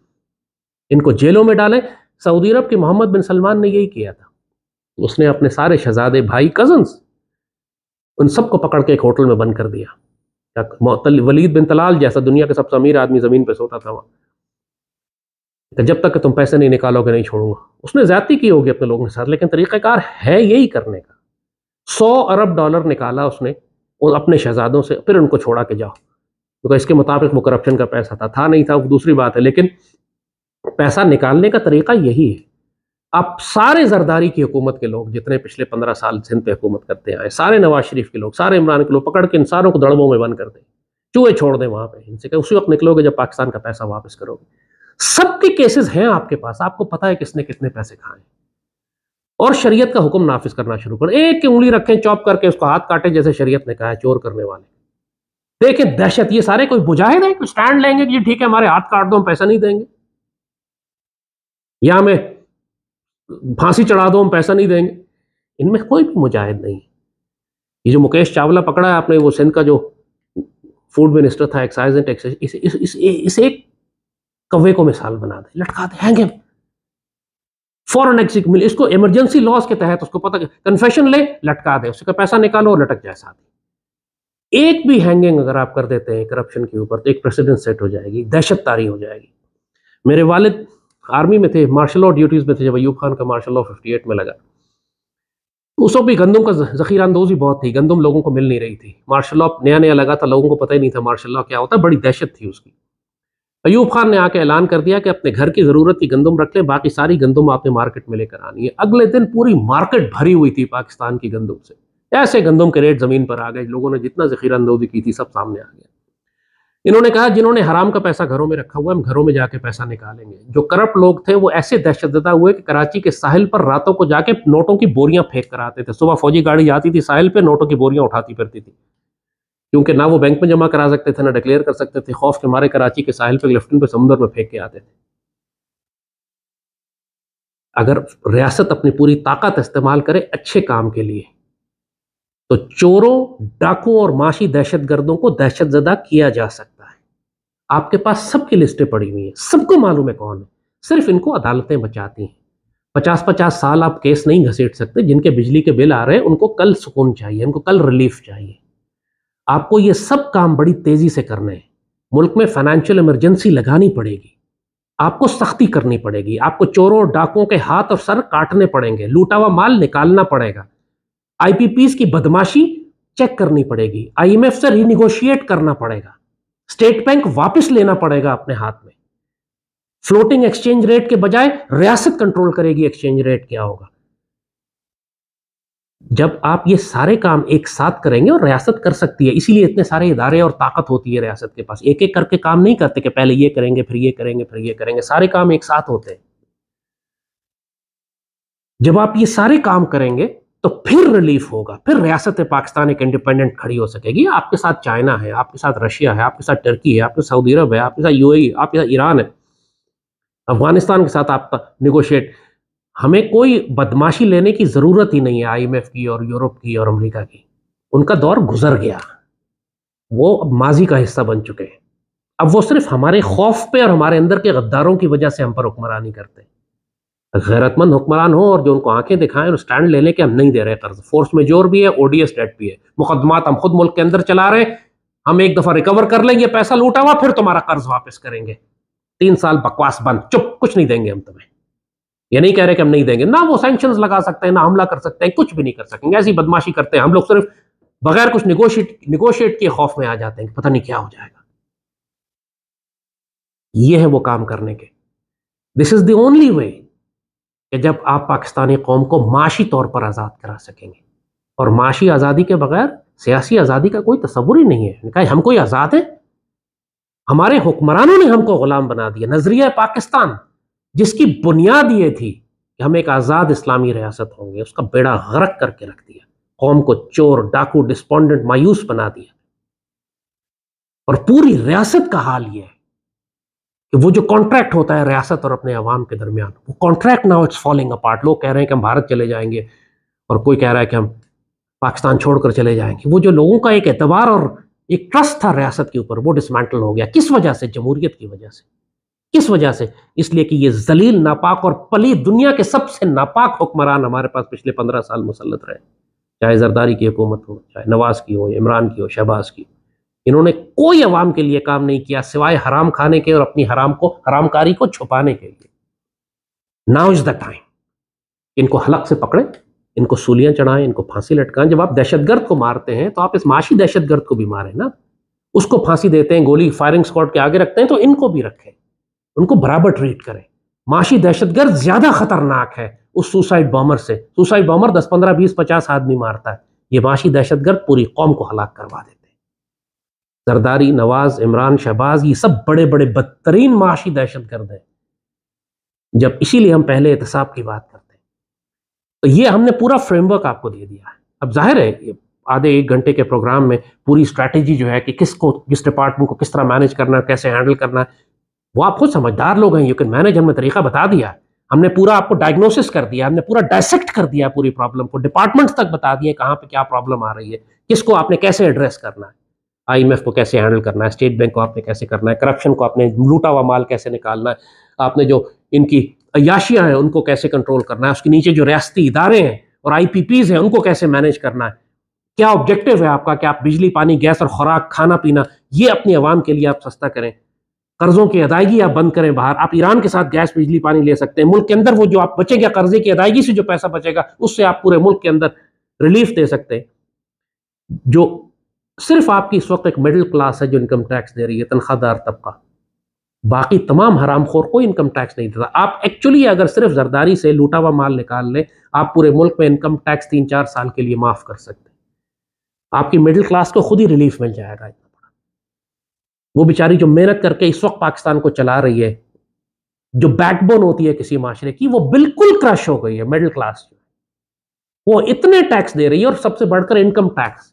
इनको जेलों में डालें सऊदी अरब के मोहम्मद बिन सलमान ने यही किया था उसने अपने सारे शहजादे भाई कजन्स उन सबको पकड़ के एक होटल में बंद कर दिया वलीद बिन तलाल जैसा दुनिया के सबसे अमीर आदमी ज़मीन पर सोता था वहाँ जब तक तुम पैसे नहीं निकालोगे नहीं छोड़ूंगा उसने ज़्यादा की होगी अपने लोगों के साथ लेकिन तरीक़ाकार है यही करने का सौ अरब डॉलर निकाला उसने और अपने शहजादों से फिर उनको छोड़ा के जाओ क्योंकि तो इसके मुताबिक वो करप्शन का पैसा था था नहीं था वो दूसरी बात है लेकिन पैसा निकालने का तरीका यही है आप सारे जरदारी की हुकूमत के लोग जितने पिछले पंद्रह साल सिंध पे हुकूमत करते आए सारे नवाज शरीफ के लोग सारे इमरान के लोग पकड़ के इंसानों को दड़बों में बंद कर दें चूहे छोड़ दें वहां पे इनसे कहें उसी वक्त निकलोगे जब पाकिस्तान का पैसा वापस करोगे सबके केसेस हैं आपके पास आपको पता है किसने कितने पैसे खाए और शरीयत का हुक्म नाफिज करना शुरू कर एक की उंगली रखें चॉप करके उसको हाथ काटे जैसे शरीयत ने कहा है चोर करने वाले देखें दहशत ये सारे कोई बुझाए है कोई स्टैंड लेंगे कि ठीक है हमारे हाथ काट दो हम पैसा नहीं देंगे या हमें फांसी चढ़ा दो हम पैसा नहीं देंगे इनमें कोई भी मुजाहिद नहीं ये जो मुकेश चावला पकड़ा है आपने वो सिंध का जो फूड मिनिस्टर था एक्साइज एंड टैक्सेशन इस, इस, इस, इस एक कव्वे को मिसाल बना दे लटका दे हैंगे फॉरन एक्सिक मिल इसको इमरजेंसी लॉज के तहत उसको पता कन्फेशन ले लटका दे उसका पैसा निकालो और लटक जाए साथ एक भी हैंगिंग अगर आप कर देते हैं करप्शन के ऊपर तो एक प्रेसिडेंट सेट हो जाएगी दहशत तारी हो जाएगी मेरे वालिद आर्मी में थे मार्शल लॉ ड्यूटीज़ में थे जब अयूब खान का मार्शल लॉ फिफ्टी एट में लगा उस वक्त भी गंदम का जखीरा अंदोजी बहुत थी गंदम लोगों को मिल नहीं रही थी मार्शल लॉ नया नया लगा था लोगों को पता ही नहीं था मार्शल लॉ क्या होता बड़ी दहशत थी उसकी अयूब खान ने आके ऐलान कर दिया कि अपने घर की ज़रूरत की गंदम रख लें बाकी सारी गंदम आपने मार्केट में लेकर आनी है अगले दिन पूरी मार्केट भरी हुई थी पाकिस्तान की गंदम से ऐसे गंदम के रेट ज़मीन पर आ गए लोगों ने जितना जखीरा अंदोजी की थी सब सामने आ गया इन्होंने कहा जिन्होंने हराम का पैसा घरों में रखा हुआ है हम घरों में जाके पैसा निकालेंगे जो करप्ट लोग थे वो ऐसे दहशतदा हुए कि कराची के साहिल पर रातों को जाके नोटों की बोरियां फेंक कर आते थे सुबह फौजी गाड़ी आती थी साहिल पे नोटों की बोरियां उठाती फिरती थी क्योंकि ना वो बैंक में जमा करा सकते थे ना डिक्लेयर कर सकते थे खौफ के मारे कराची के साहिल पर लेफ्टिन पर समुद्र में फेंक के आते थे अगर रियासत अपनी पूरी ताकत इस्तेमाल करे अच्छे काम के लिए तो चोरों डाकुओं और माशी दहशतगर्दों को दहशतजदा किया जा सकता आपके पास सबकी लिस्टें पड़ी हुई हैं सबको मालूम है कौन है सिर्फ इनको अदालतें बचाती हैं पचास पचास साल आप केस नहीं घसीट सकते जिनके बिजली के बिल आ रहे हैं उनको कल सुकून चाहिए उनको कल रिलीफ चाहिए आपको ये सब काम बड़ी तेज़ी से करने हैं मुल्क में फाइनेंशियल इमरजेंसी लगानी पड़ेगी आपको सख्ती करनी पड़ेगी आपको चोरों डाकुओं के हाथ और सर काटने पड़ेंगे लूटा हुआ माल निकालना पड़ेगा आईपीपीस की बदमाशी चेक करनी पड़ेगी आईएमएफ से रीनिगोशिएट करना पड़ेगा स्टेट बैंक वापस लेना पड़ेगा अपने हाथ में फ्लोटिंग एक्सचेंज रेट के बजाय रियासत कंट्रोल करेगी एक्सचेंज रेट क्या होगा जब आप ये सारे काम एक साथ करेंगे और रियासत कर सकती है इसीलिए इतने सारे इदारे और ताकत होती है रियासत के पास एक एक करके काम नहीं करते कि पहले ये करेंगे फिर ये करेंगे फिर ये करेंगे सारे काम एक साथ होते हैं जब आप ये सारे काम करेंगे तो फिर रिलीफ होगा फिर रियासत पाकिस्तान एक इंडिपेंडेंट खड़ी हो सकेगी आपके साथ चाइना है आपके साथ रशिया है आपके साथ टर्की है आपके साथ सऊदी अरब है आपके साथ यूएई e, आपके साथ ईरान है अफगानिस्तान के साथ आपका निगोशिएट हमें कोई बदमाशी लेने की ज़रूरत ही नहीं है आईएमएफ की और यूरोप की और अमेरिका की उनका दौर गुजर गया वो अब माजी का हिस्सा बन चुके हैं अब वो सिर्फ हमारे खौफ पे और हमारे अंदर के गद्दारों की वजह से हम पर हुक्मरानी करते हैं गैरतमंद हुक्मरान हो और जो उनको आंखें दिखाएं और स्टैंड लेने के हम नहीं दे रहे कर्ज फोर्स मेजोर भी है ओडीएस डेट भी है मुकदमात हम खुद मुल्क के अंदर चला रहे हम एक दफा रिकवर कर लेंगे पैसा लूटा हुआ फिर तुम्हारा कर्ज वापस करेंगे तीन साल बकवास बंद चुप कुछ नहीं देंगे हम तुम्हें ये नहीं कह रहे कि हम नहीं देंगे ना वो सेंक्शन लगा सकते हैं ना हमला कर सकते हैं कुछ भी नहीं कर सकेंगे ऐसी बदमाशी करते हैं हम लोग सिर्फ बगैर कुछ निगोशिएट निगोशिएट के खौफ में आ जाते हैं पता नहीं क्या हो जाएगा ये है वो काम करने के this is the only way कि जब आप पाकिस्तानी कौम को माशी तौर पर आज़ाद करा सकेंगे और माशी आज़ादी के बगैर सियासी आज़ादी का कोई तस्वुर ही नहीं है कहा हम कोई आज़ाद है हमारे हुक्मरानों ने हमको ग़ुलाम बना दिया नज़रिया पाकिस्तान जिसकी बुनियाद ये थी कि हम एक आज़ाद इस्लामी रियासत होंगे उसका बेड़ा गरक करके रख दिया कौम को चोर डाकू डिस्पोंडेंट मायूस बना दिया और पूरी रियासत का हाल यह है कि वो जो कॉन्ट्रैक्ट होता है रियासत और अपने अवाम के दरमियान वो contract now it's falling apart लोग कह रहे हैं कि हम भारत चले जाएंगे और कोई कह रहा है कि हम पाकिस्तान छोड़कर चले जाएंगे वो जो लोगों का एक एतबार और एक ट्रस्ट था रियासत के ऊपर वो डिसमेंटल हो गया किस वजह से जमहूरियत की वजह से किस वजह से इसलिए कि ये जलील नापाक और पली दुनिया के सबसे नापाक हुक्मरान हमारे पास पिछले पंद्रह साल मुसलत रहे चाहे जरदारी की हुकूमत हो चाहे नवाज की हो इमरान की हो शहबाज की हो इन्होंने कोई अवाम के लिए काम नहीं किया सिवाय हराम खाने के और अपनी हराम को हरामकारी को छुपाने के लिए नाउ इज द टाइम इनको हलक से पकड़े इनको सूलियां चढ़ाएं इनको फांसी लटकाएं जब आप दहशतगर्द को मारते हैं तो आप इस माशी दहशतगर्द को भी मारें ना उसको फांसी देते हैं गोली फायरिंग स्क्वाड के आगे रखते हैं तो इनको भी रखें उनको बराबर ट्रीट करें माशी दहशतगर्द ज्यादा खतरनाक है उस सुसाइड बॉमर से सुसाइड बॉमर दस पंद्रह बीस पचास आदमी मारता है ये माशी दहशतगर्द पूरी कौम को हलाक करवा देता है जरदारी नवाज इमरान शहबाज ये सब बड़े बड़े बदतरीन माशी दहशत गर्द हैं जब इसीलिए हम पहले एहतसाब की बात करते हैं तो ये हमने पूरा फ्रेमवर्क आपको दे दिया है अब जाहिर है आधे एक घंटे के प्रोग्राम में पूरी स्ट्रैटेजी जो है कि किसको किस डिपार्टमेंट को किस तरह मैनेज करना है कैसे हैंडल करना है वो आप खुद समझदार लोग हैं यू कैन मैनेज हमने तरीका बता दिया हमने पूरा आपको डायग्नोसिस कर दिया हमने पूरा डायसेक्ट कर दिया पूरी प्रॉब्लम को डिपार्टमेंट्स तक बता दिए कहाँ पे क्या प्रॉब्लम आ रही है किसको आपने कैसे एड्रेस करना है आईएमएफ को कैसे हैंडल करना है स्टेट बैंक को आपने कैसे करना है करप्शन को आपने लूटा हुआ माल कैसे निकालना है आपने जो इनकी अयाशियाँ हैं उनको कैसे कंट्रोल करना है उसके नीचे जो रियाती इदारे हैं और आई हैं उनको कैसे मैनेज करना है क्या ऑब्जेक्टिव है आपका कि आप बिजली पानी गैस और खुराक खाना पीना ये अपनी आवाम के लिए आप सस्ता करें कर्जों की अदायगी आप बंद करें बाहर आप ईरान के साथ गैस बिजली पानी ले सकते हैं मुल्क के अंदर वो जो आप बचेगा कर्जे की अदायगी से जो पैसा बचेगा उससे आप पूरे मुल्क के अंदर रिलीफ दे सकते हैं जो सिर्फ आपकी इस वक्त एक मिडिल क्लास है जो इनकम टैक्स दे रही है तनख्वाहदार तबका बाकी तमाम हराम खोर कोई इनकम टैक्स नहीं देता आप एक्चुअली अगर सिर्फ जरदारी से लूटा हुआ माल निकाल लें आप पूरे मुल्क में इनकम टैक्स तीन चार साल के लिए माफ़ कर सकते हैं आपकी मिडिल क्लास को खुद ही रिलीफ मिल जाएगा इतना बड़ा वो बेचारी जो मेहनत करके इस वक्त पाकिस्तान को चला रही है जो बैकबोन होती है किसी माशरे की वो बिल्कुल क्रश हो गई है मिडिल क्लास वो इतने टैक्स दे रही है और सबसे बढ़कर इनकम टैक्स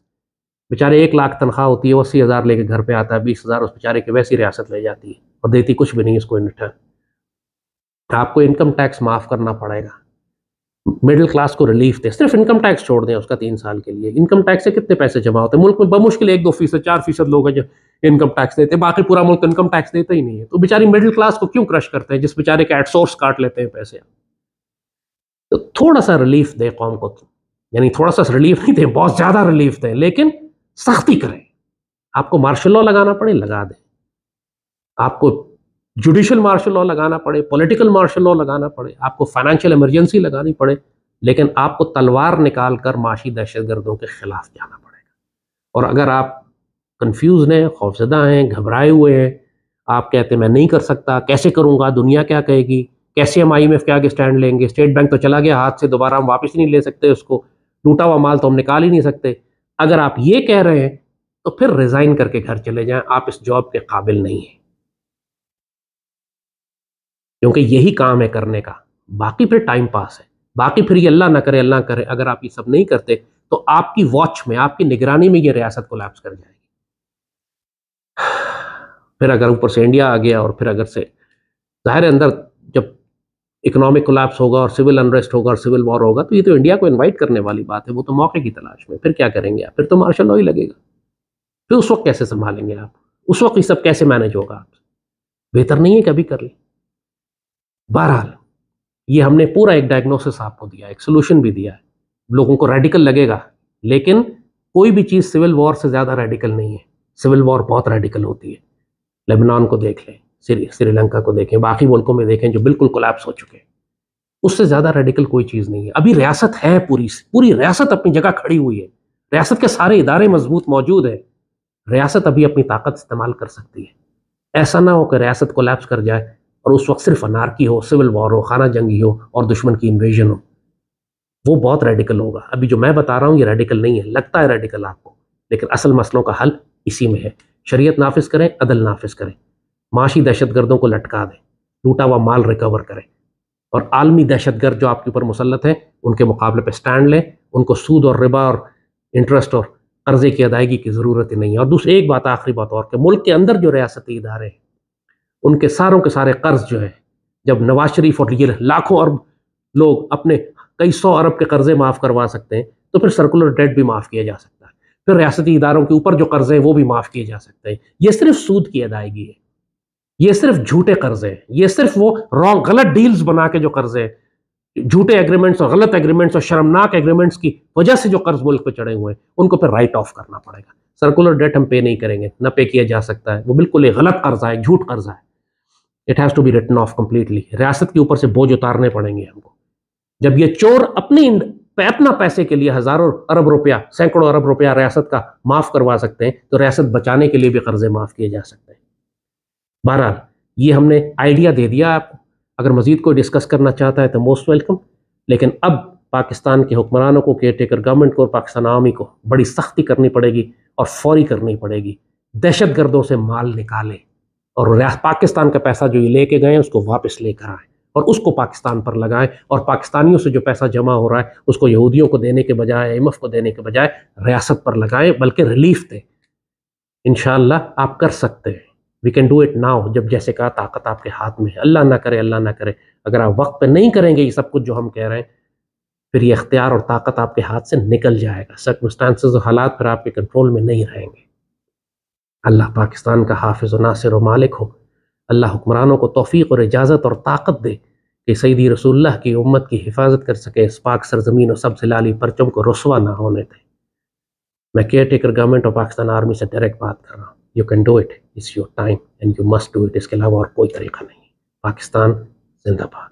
बेचारे एक लाख तनख्वाह होती है वो अस्सी हज़ार लेके घर पे आता है बीस हज़ार उस बेचारे की वैसी रियासत ले जाती है और देती कुछ भी नहीं इसको इन रिटर्न आपको इनकम टैक्स माफ़ करना पड़ेगा मिडिल क्लास को रिलीफ दे सिर्फ इनकम टैक्स छोड़ दें उसका तीन साल के लिए इनकम टैक्स से कितने पैसे जमा होते हैं मुल्क में बमुश्किल एक दो फीसद चार फीसद लोग हैं जो इनकम टैक्स देते हैं बाकी पूरा मुल्क इनकम टैक्स देता ही नहीं है तो बेचारी मिडिल क्लास को क्यों क्रश करते हैं जिस बेचारे के एडसोर्स काट लेते हैं पैसे तो थोड़ा सा रिलीफ दें कौम को यानी थोड़ा सा रिलीफ नहीं दें बहुत ज़्यादा रिलीफ दें लेकिन सख्ती करें आपको मार्शल लॉ लगाना पड़े लगा दें आपको जुडिशल मार्शल लॉ लगाना पड़े पॉलिटिकल मार्शल लॉ लगाना पड़े आपको फाइनेंशियल इमरजेंसी लगानी पड़े लेकिन आपको तलवार निकाल कर माशी दहशतगर्दों के खिलाफ जाना पड़ेगा और अगर आप कन्फ्यूज हैं खौफजदा हैं घबराए हुए हैं आप कहते मैं नहीं कर सकता कैसे करूँगा दुनिया क्या कहेगी कैसे हम आई एम एफ के स्टैंड लेंगे स्टेट बैंक तो चला गया हाथ से दोबारा हम वापस नहीं ले सकते उसको लूटा हुआ माल तो हम निकाल ही नहीं सकते अगर आप ये कह रहे हैं तो फिर रिजाइन करके घर चले जाएं आप इस जॉब के काबिल नहीं हैं क्योंकि यही काम है करने का बाकी फिर टाइम पास है बाकी फिर ये अल्लाह ना करे अल्लाह करे अगर आप ये सब नहीं करते तो आपकी वॉच में आपकी निगरानी में ये रियासत को लैप्स कर जाएगी फिर अगर ऊपर से इंडिया आ गया और फिर अगर से ज़ाहिर अंदर जब इकोनॉमिक कोलैप्स होगा और सिविल अनरेस्ट होगा और सिविल वॉर होगा तो ये तो इंडिया को इन्वाइट करने वाली बात है वो तो मौके की तलाश में फिर क्या करेंगे आप फिर तो मार्शल लॉ ही लगेगा फिर उस वक्त कैसे संभालेंगे आप उस वक्त ये सब कैसे मैनेज होगा आप बेहतर नहीं है कभी कर ले बहरहाल ये हमने पूरा एक डायग्नोसिस आपको दिया एक सोल्यूशन भी दिया है लोगों को रेडिकल लगेगा लेकिन कोई भी चीज़ सिविल वॉर से ज़्यादा रेडिकल नहीं है सिविल वॉर बहुत रेडिकल होती है लेबनान को देख लें श्रीलंका को देखें बाकी मुल्कों में देखें जो बिल्कुल कोलैप्स हो चुके हैं उससे ज़्यादा रेडिकल कोई चीज़ नहीं है अभी रियासत है पूरी पूरी रियासत अपनी जगह खड़ी हुई है रियासत के सारे इदारे मजबूत मौजूद हैं रियासत अभी अपनी ताकत इस्तेमाल कर सकती है ऐसा ना हो कि रियासत कोलैप्स कर जाए और उस वक्त सिर्फ अनारकी हो सिविल वॉर हो खाना जंगी हो और दुश्मन की इन्वेजन हो वो बहुत रेडिकल होगा अभी जो मैं बता रहा हूँ ये रेडिकल नहीं है लगता है रेडिकल आपको लेकिन असल मसलों का हल इसी में है शरीयत नाफिज करें अदल नाफिज करें माशी दहशतगर्दों को लटका दें लूटा हुआ माल रिकवर करें और आलमी दहशतगर्द जो आपके ऊपर मुसलत हैं उनके मुकाबले पर स्टैंड लें उनको सूद और रिबा और इंटरेस्ट और कर्ज़े की अदायगी की ज़रूरत ही नहीं है और दूसरी एक बात आखिरी बात और कि मुल्क के अंदर जो रियासती इदारे हैं उनके सारों के सारे कर्ज़ जो है जब नवाज शरीफ और ये लाखों अरब लोग अपने कई सौ अरब के कर्ज़े माफ़ करवा सकते हैं तो फिर सर्कुलर डेट भी माफ़ किया जा सकता है फिर रियासती इदारों के ऊपर जो कर्ज़े हैं वो भी माफ़ किए जा सकते हैं ये सिर्फ सूद की अदायगी है ये सिर्फ झूठे कर्ज हैं ये सिर्फ वो रॉन्ग गलत डील्स बना के जो कर्ज हैं झूठे एग्रीमेंट्स और गलत एग्रीमेंट्स और शर्मनाक एग्रीमेंट्स की वजह से जो कर्ज मुल्क पे चढ़े हुए हैं उनको फिर राइट ऑफ करना पड़ेगा सर्कुलर डेट हम पे नहीं करेंगे ना पे किया जा सकता है वो बिल्कुल एक गलत कर्जा है झूठ कर्जा है it has to be return off completely रियासत के ऊपर से बोझ उतारने पड़ेंगे हमको जब ये चोर अपनी अपना पैसे के लिए हज़ारों अरब रुपया सैकड़ों अरब रुपया रियासत का माफ़ करवा सकते हैं तो रियासत बचाने के लिए भी कर्जे माफ़ किए जा सकते हैं बहरहाल ये हमने आइडिया दे दिया आपको अगर मज़ीद कोई डिस्कस करना चाहता है तो मोस्ट वेलकम लेकिन अब पाकिस्तान के हुक्मरानों को केयर टेकर गवर्नमेंट को और पाकिस्तान आर्मी को बड़ी सख्ती करनी पड़ेगी और फौरी करनी पड़ेगी दहशत गर्दों से माल निकालें और पाकिस्तान का पैसा जो ये लेके गए उसको वापस लेकर आएँ और उसको पाकिस्तान पर लगाएं और पाकिस्तानियों से जो पैसा जमा हो रहा है उसको यहूदियों को देने के बजाय एम को देने के बजाय रियासत पर लगाएं बल्कि रिलीफ दें इन आप कर सकते हैं we can do it now जब जैसे कहा ताकत आपके हाथ में है अल्लाह ना करे अल्लाह ना करे अगर आप वक्त पे नहीं करेंगे ये सब कुछ जो हम कह रहे हैं फिर ये अख्तियार और ताकत आपके हाथ से निकल जाएगा सर्कमस्टांसेस और हालात फिर आपके कंट्रोल में नहीं रहेंगे अल्लाह पाकिस्तान का हाफिज और नासिर और मालिक हो अल्लाह हुक्मरानों को तोफ़ी और इजाज़त और ताकत दे कि सईदी रसूल्ला की उम्मत की हिफाजत कर सके इस पाक सरजमीन और सबसे लाली परचम को रसवा ना होने दें मैं caretaker government of Pakistan army से डायरेक्ट बात कर रहा हूँ you can do it it's your time and you must do it इसके अलावा और कोई तरीका नहीं पाकिस्तान जिंदाबाद